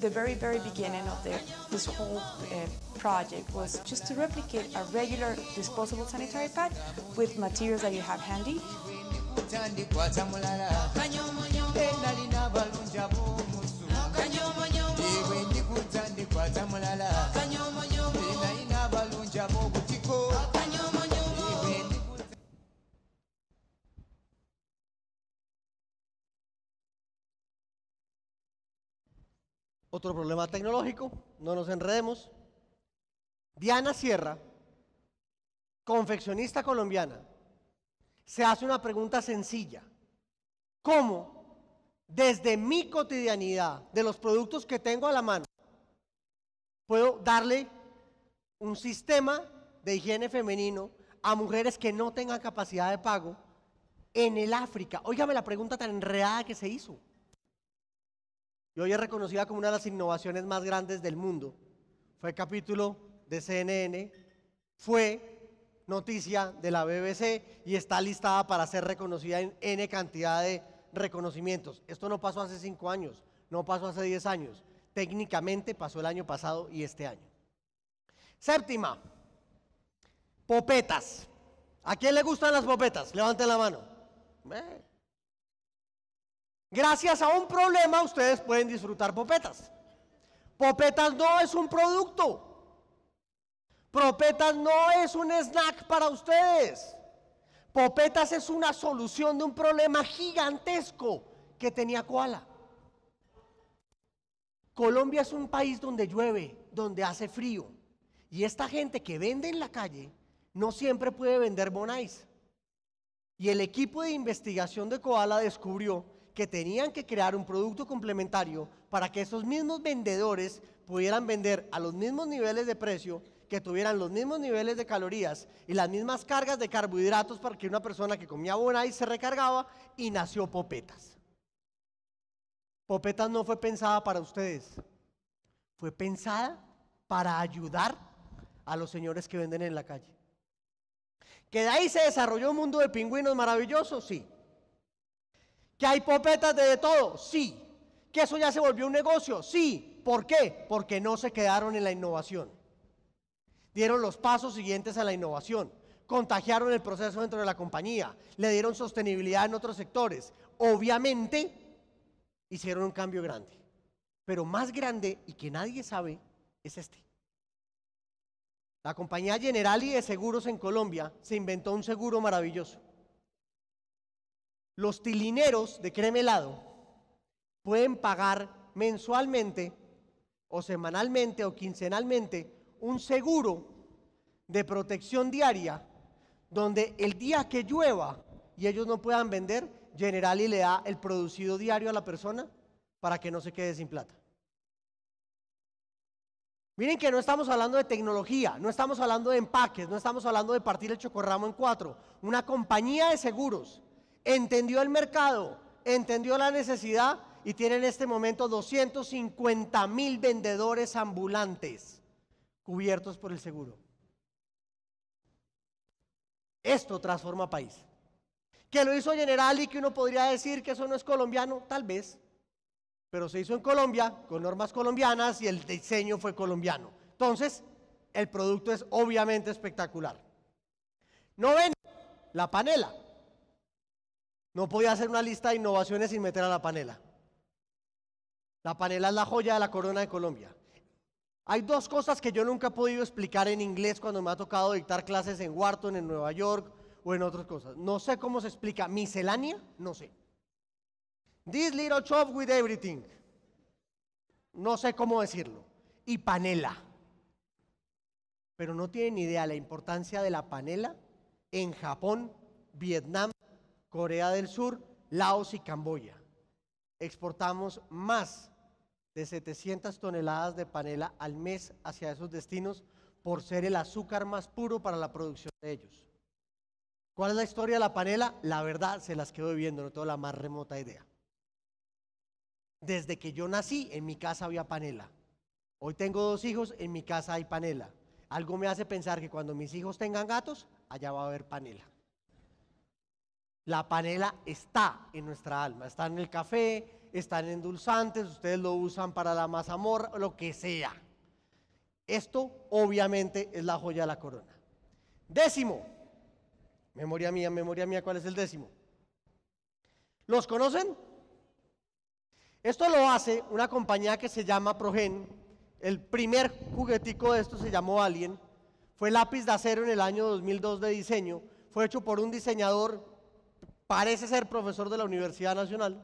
the very, very beginning of the, this whole uh, project was just to replicate a regular disposable sanitary pad with materials that you have handy. Otro problema tecnológico, no nos enredemos. Diana Sierra, confeccionista colombiana, se hace una pregunta sencilla. ¿Cómo, desde mi cotidianidad, de los productos que tengo a la mano, puedo darle un sistema de higiene femenino a mujeres que no tengan capacidad de pago en el África? Óigame la pregunta tan enredada que se hizo hoy es reconocida como una de las innovaciones más grandes del mundo. Fue capítulo de CNN, fue noticia de la BBC y está listada para ser reconocida en N cantidad de reconocimientos. Esto no pasó hace cinco años, no pasó hace 10 años. Técnicamente pasó el año pasado y este año. Séptima, popetas. ¿A quién le gustan las popetas? Levanten la mano. Eh, Gracias a un problema ustedes pueden disfrutar popetas. Popetas no es un producto. Popetas no es un snack para ustedes. Popetas es una solución de un problema gigantesco que tenía Koala. Colombia es un país donde llueve, donde hace frío. Y esta gente que vende en la calle no siempre puede vender bonais. Y el equipo de investigación de Koala descubrió que tenían que crear un producto complementario para que esos mismos vendedores pudieran vender a los mismos niveles de precio, que tuvieran los mismos niveles de calorías y las mismas cargas de carbohidratos para que una persona que comía buena y se recargaba y nació Popetas. Popetas no fue pensada para ustedes, fue pensada para ayudar a los señores que venden en la calle. Que de ahí se desarrolló un mundo de pingüinos maravilloso, sí. ¿Que hay popetas de todo? Sí. ¿Que eso ya se volvió un negocio? Sí. ¿Por qué? Porque no se quedaron en la innovación. Dieron los pasos siguientes a la innovación. Contagiaron el proceso dentro de la compañía. Le dieron sostenibilidad en otros sectores. Obviamente, hicieron un cambio grande. Pero más grande y que nadie sabe es este. La compañía Generali de Seguros en Colombia se inventó un seguro maravilloso los tilineros de helado pueden pagar mensualmente o semanalmente o quincenalmente un seguro de protección diaria donde el día que llueva y ellos no puedan vender, General y le da el producido diario a la persona para que no se quede sin plata. Miren que no estamos hablando de tecnología, no estamos hablando de empaques, no estamos hablando de partir el chocorramo en cuatro. Una compañía de seguros entendió el mercado, entendió la necesidad y tiene en este momento 250 mil vendedores ambulantes cubiertos por el seguro. Esto transforma país. Que lo hizo General y que uno podría decir que eso no es colombiano, tal vez, pero se hizo en Colombia con normas colombianas y el diseño fue colombiano. Entonces, el producto es obviamente espectacular. ven la panela. No podía hacer una lista de innovaciones sin meter a la panela. La panela es la joya de la corona de Colombia. Hay dos cosas que yo nunca he podido explicar en inglés cuando me ha tocado dictar clases en Wharton, en Nueva York o en otras cosas. No sé cómo se explica. Miscelánea, no sé. This little chop with everything. No sé cómo decirlo. Y panela. Pero no tienen idea la importancia de la panela en Japón, Vietnam, Corea del Sur, Laos y Camboya. Exportamos más de 700 toneladas de panela al mes hacia esos destinos por ser el azúcar más puro para la producción de ellos. ¿Cuál es la historia de la panela? La verdad se las quedo viendo, no tengo la más remota idea. Desde que yo nací, en mi casa había panela. Hoy tengo dos hijos, en mi casa hay panela. Algo me hace pensar que cuando mis hijos tengan gatos, allá va a haber panela. La panela está en nuestra alma, está en el café, está en endulzantes, ustedes lo usan para la mazamorra, lo que sea. Esto obviamente es la joya de la corona. Décimo, memoria mía, memoria mía, ¿cuál es el décimo? ¿Los conocen? Esto lo hace una compañía que se llama Progen. El primer juguetico de esto se llamó Alien. Fue lápiz de acero en el año 2002 de diseño. Fue hecho por un diseñador parece ser profesor de la Universidad Nacional,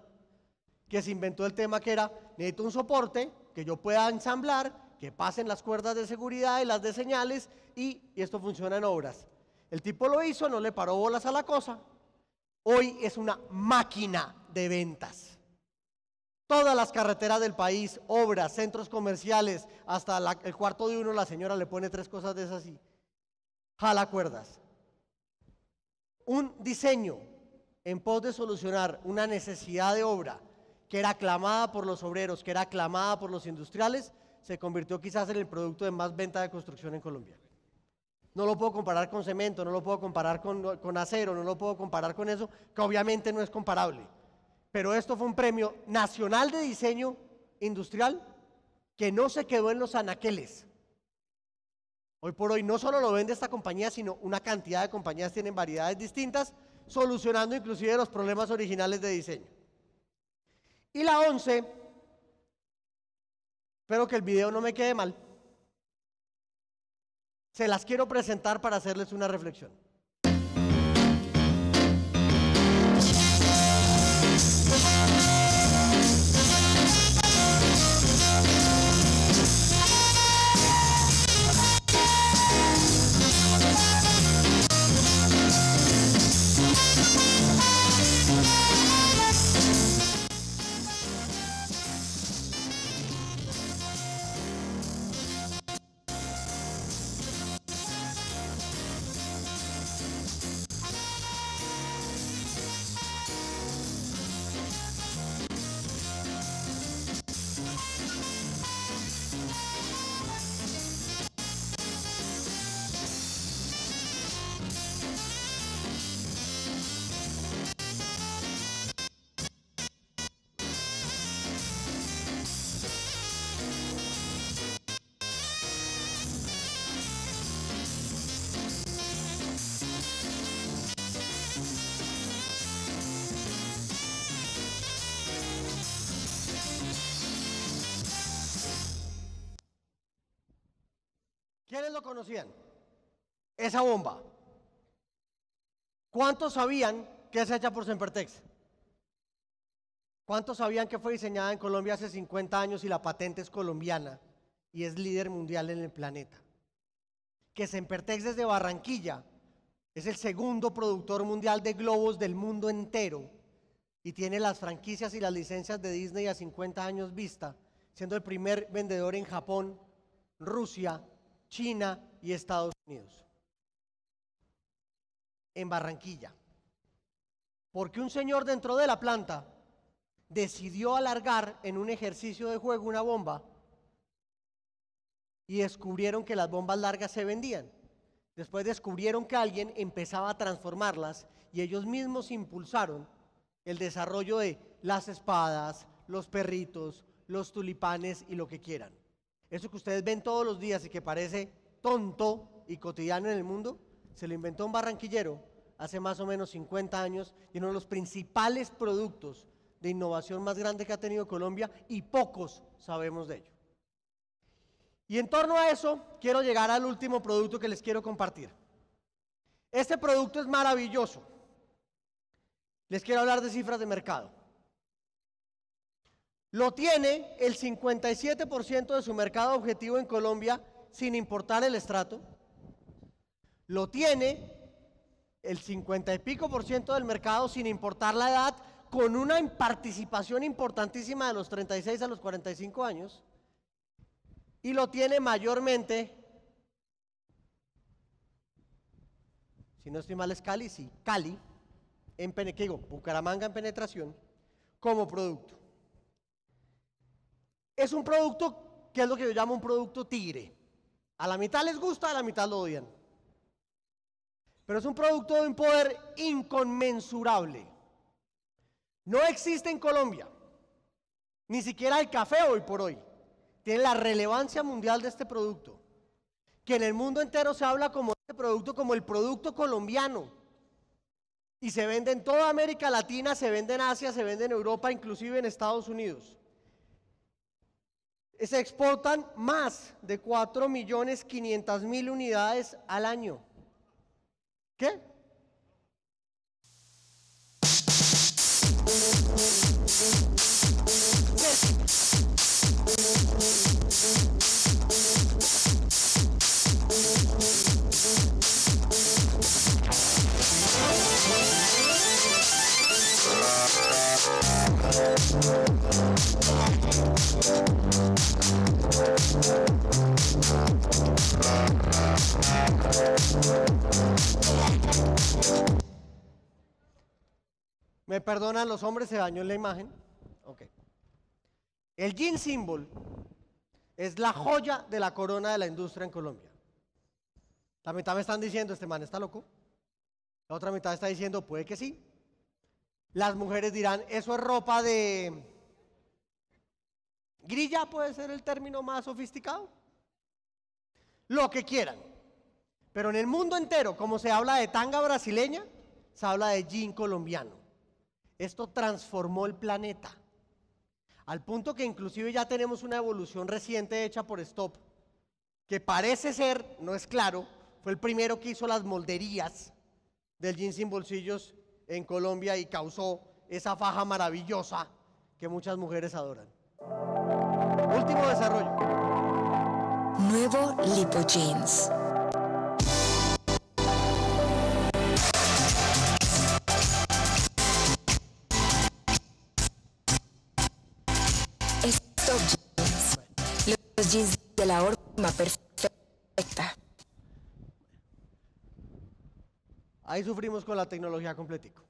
que se inventó el tema que era, necesito un soporte que yo pueda ensamblar, que pasen las cuerdas de seguridad y las de señales, y, esto funciona en obras. El tipo lo hizo, no le paró bolas a la cosa. Hoy es una máquina de ventas. Todas las carreteras del país, obras, centros comerciales, hasta el cuarto de uno la señora le pone tres cosas de esas y jala cuerdas. Un diseño, en pos de solucionar una necesidad de obra que era aclamada por los obreros, que era aclamada por los industriales, se convirtió quizás en el producto de más venta de construcción en Colombia. No lo puedo comparar con cemento, no lo puedo comparar con, acero, no lo puedo comparar con eso, que obviamente no es comparable. Pero esto fue un premio nacional de diseño industrial que no se quedó en los anaqueles. Hoy por hoy no solo lo vende esta compañía, sino una cantidad de compañías tienen variedades distintas solucionando inclusive los problemas originales de diseño. Y la 11, espero que el video no me quede mal, se las quiero presentar para hacerles una reflexión. conocían esa bomba? ¿Cuántos sabían que es hecha por Sempertex? ¿Cuántos sabían que fue diseñada en Colombia hace 50 años y la patente es colombiana y es líder mundial en el planeta? Que Sempertex desde Barranquilla es el segundo productor mundial de globos del mundo entero y tiene las franquicias y las licencias de Disney a 50 años vista, siendo el primer vendedor en Japón, Rusia, China y Estados Unidos. En Barranquilla. Porque un señor dentro de la planta decidió alargar en un ejercicio de juego una bomba y descubrieron que las bombas largas se vendían. Después descubrieron que alguien empezaba a transformarlas y ellos mismos impulsaron el desarrollo de las espadas, los perritos, los tulipanes y lo que quieran. Eso que ustedes ven todos los días y que parece tonto y cotidiano en el mundo, se lo inventó un barranquillero hace más o menos 50 años y uno de los principales productos de innovación más grande que ha tenido Colombia y pocos sabemos de ello. Y en torno a eso quiero llegar al último producto que les quiero compartir. Este producto es maravilloso. Les quiero hablar de cifras de mercado. Lo tiene el 57% de su mercado objetivo en Colombia, sin importar el estrato. Lo tiene el 50 y pico por ciento del mercado, sin importar la edad, con una participación importantísima de los 36 a los 45 años. Y lo tiene mayormente, si no estoy mal, es Cali, sí, Cali, en, digo, Bucaramanga en penetración, como producto es un producto que es lo que yo llamo un producto tigre. A la mitad les gusta, a la mitad lo odian. Pero es un producto de un poder inconmensurable. No existe en Colombia, ni siquiera el café hoy por hoy. Tiene la relevancia mundial de este producto. Que en el mundo entero se habla como este producto, como el producto colombiano. Y se vende en toda América Latina, se vende en Asia, se vende en Europa, inclusive en Estados Unidos. Se exportan más de millones mil unidades al año. ¿Qué? ¿Me perdonan los hombres? ¿Se dañó en la imagen? Ok. El jean symbol es la joya de la corona de la industria en Colombia. La mitad me están diciendo, este man está loco. La otra mitad está diciendo, puede que sí. Las mujeres dirán, eso es ropa de... Grilla puede ser el término más sofisticado. Lo que quieran. Pero en el mundo entero, como se habla de tanga brasileña, se habla de jean colombiano. Esto transformó el planeta. Al punto que inclusive ya tenemos una evolución reciente hecha por Stop, que parece ser, no es claro, fue el primero que hizo las molderías del jean sin bolsillos en Colombia y causó esa faja maravillosa que muchas mujeres adoran. Último desarrollo. Nuevo Lipo Jeans. de la perfecta. Ahí sufrimos con la tecnología completico.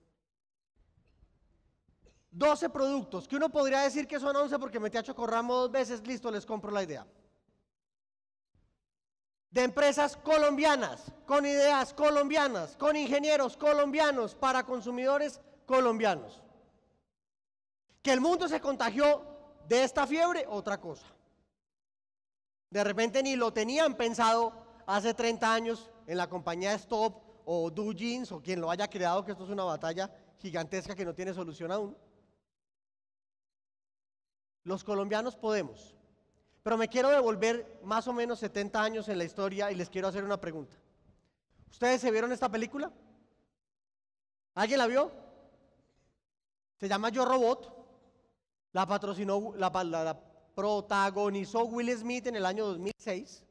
12 productos, que uno podría decir que son 11 porque metí a Chocorramo dos veces, listo, les compro la idea. De empresas colombianas, con ideas colombianas, con ingenieros colombianos, para consumidores colombianos. Que el mundo se contagió de esta fiebre, otra cosa. De repente ni lo tenían pensado hace 30 años en la compañía Stop o Do Jeans o quien lo haya creado, que esto es una batalla gigantesca que no tiene solución aún. Los colombianos podemos, pero me quiero devolver más o menos 70 años en la historia y les quiero hacer una pregunta. ¿Ustedes se vieron esta película? ¿Alguien la vio? Se llama Yo Robot. La patrocinó, la, la, protagonizó Will Smith en el año 2006.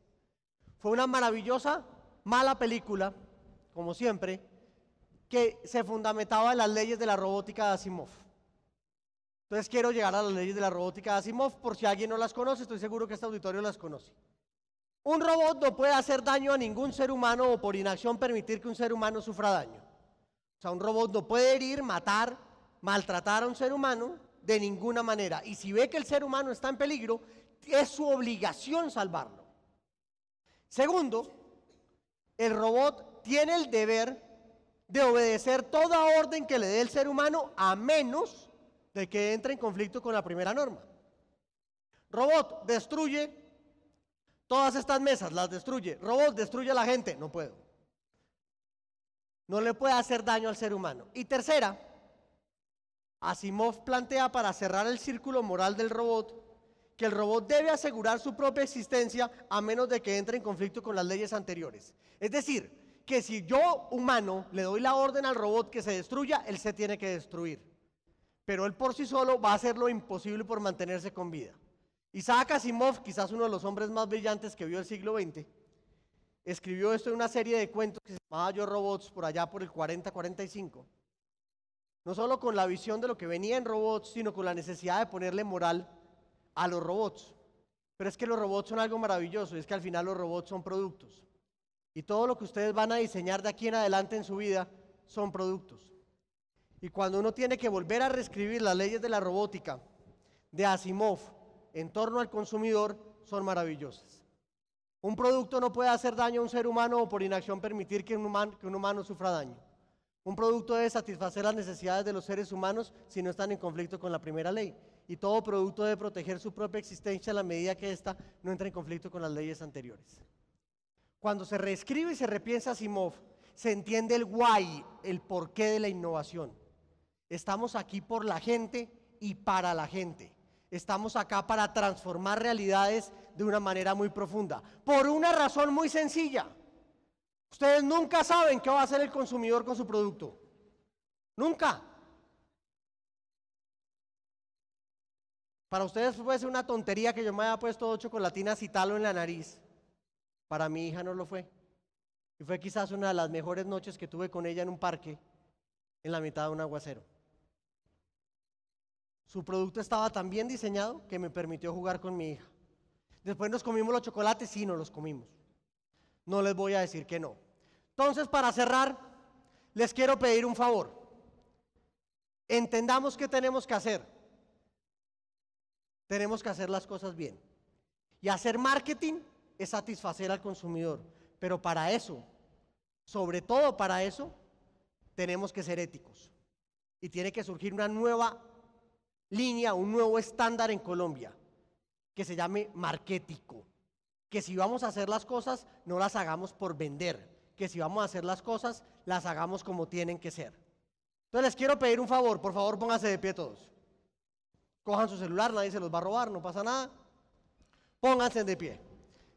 Fue una maravillosa, mala película, como siempre, que se fundamentaba en las leyes de la robótica de Asimov. Entonces quiero llegar a las leyes de la robótica de Asimov, por si alguien no las conoce, estoy seguro que este auditorio las conoce. Un robot no puede hacer daño a ningún ser humano o por inacción permitir que un ser humano sufra daño. O sea, un robot no puede herir, matar, maltratar a un ser humano, de ninguna manera. Y si ve que el ser humano está en peligro, es su obligación salvarlo. Segundo, el robot tiene el deber de obedecer toda orden que le dé el ser humano a menos de que entre en conflicto con la primera norma. Robot destruye todas estas mesas, las destruye. Robot destruye a la gente, no puedo. No le puede hacer daño al ser humano. Y tercera, Asimov plantea para cerrar el círculo moral del robot que el robot debe asegurar su propia existencia a menos de que entre en conflicto con las leyes anteriores. Es decir, que si yo, humano, le doy la orden al robot que se destruya, él se tiene que destruir. Pero él por sí solo va a hacer lo imposible por mantenerse con vida. Isaac Asimov, quizás uno de los hombres más brillantes que vio el siglo XX, escribió esto en una serie de cuentos que se llamaba Yo Robots por allá por el 40-45 no solo con la visión de lo que venía en robots, sino con la necesidad de ponerle moral a los robots. Pero es que los robots son algo maravilloso, es que al final los robots son productos. Y todo lo que ustedes van a diseñar de aquí en adelante en su vida son productos. Y cuando uno tiene que volver a reescribir las leyes de la robótica de Asimov en torno al consumidor, son maravillosas. Un producto no puede hacer daño a un ser humano o por inacción permitir que un humano, que un humano sufra daño. Un producto debe satisfacer las necesidades de los seres humanos si no están en conflicto con la primera ley. Y todo producto debe proteger su propia existencia a la medida que ésta no entra en conflicto con las leyes anteriores. Cuando se reescribe y se repiensa Simov, se entiende el why, el porqué de la innovación. Estamos aquí por la gente y para la gente. Estamos acá para transformar realidades de una manera muy profunda, por una razón muy sencilla. Ustedes nunca saben qué va a hacer el consumidor con su producto. Nunca. Para ustedes puede ser una tontería que yo me haya puesto dos chocolatinas y talo en la nariz. Para mi hija no lo fue. Y fue quizás una de las mejores noches que tuve con ella en un parque, en la mitad de un aguacero. Su producto estaba tan bien diseñado que me permitió jugar con mi hija. Después nos comimos los chocolates, y nos los comimos no les voy a decir que no. Entonces, para cerrar, les quiero pedir un favor. Entendamos qué tenemos que hacer. Tenemos que hacer las cosas bien. Y hacer marketing es satisfacer al consumidor. Pero para eso, sobre todo para eso, tenemos que ser éticos. Y tiene que surgir una nueva línea, un nuevo estándar en Colombia que se llame marquético que si vamos a hacer las cosas, no las hagamos por vender, que si vamos a hacer las cosas, las hagamos como tienen que ser. Entonces les quiero pedir un favor, por favor pónganse de pie todos. Cojan su celular, nadie se los va a robar, no pasa nada. Pónganse de pie.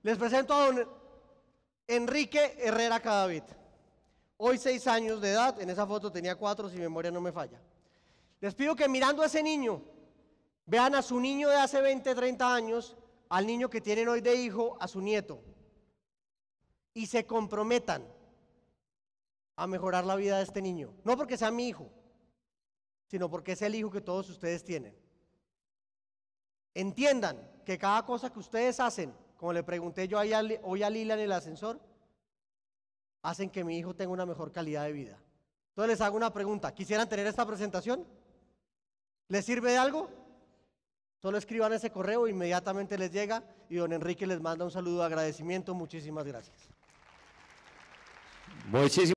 Les presento a don Enrique Herrera Cadavid. Hoy seis años de edad, en esa foto tenía cuatro, si memoria no me falla. Les pido que mirando a ese niño, vean a su niño de hace 20, 30 años al niño que tienen hoy de hijo, a su nieto, y se comprometan a mejorar la vida de este niño. No porque sea mi hijo, sino porque es el hijo que todos ustedes tienen. Entiendan que cada cosa que ustedes hacen, como le pregunté yo hoy a Lila en el ascensor, hacen que mi hijo tenga una mejor calidad de vida. Entonces les hago una pregunta. ¿Quisieran tener esta presentación? ¿Les sirve de algo? Solo escriban ese correo, inmediatamente les llega y don Enrique les manda un saludo de agradecimiento. Muchísimas gracias.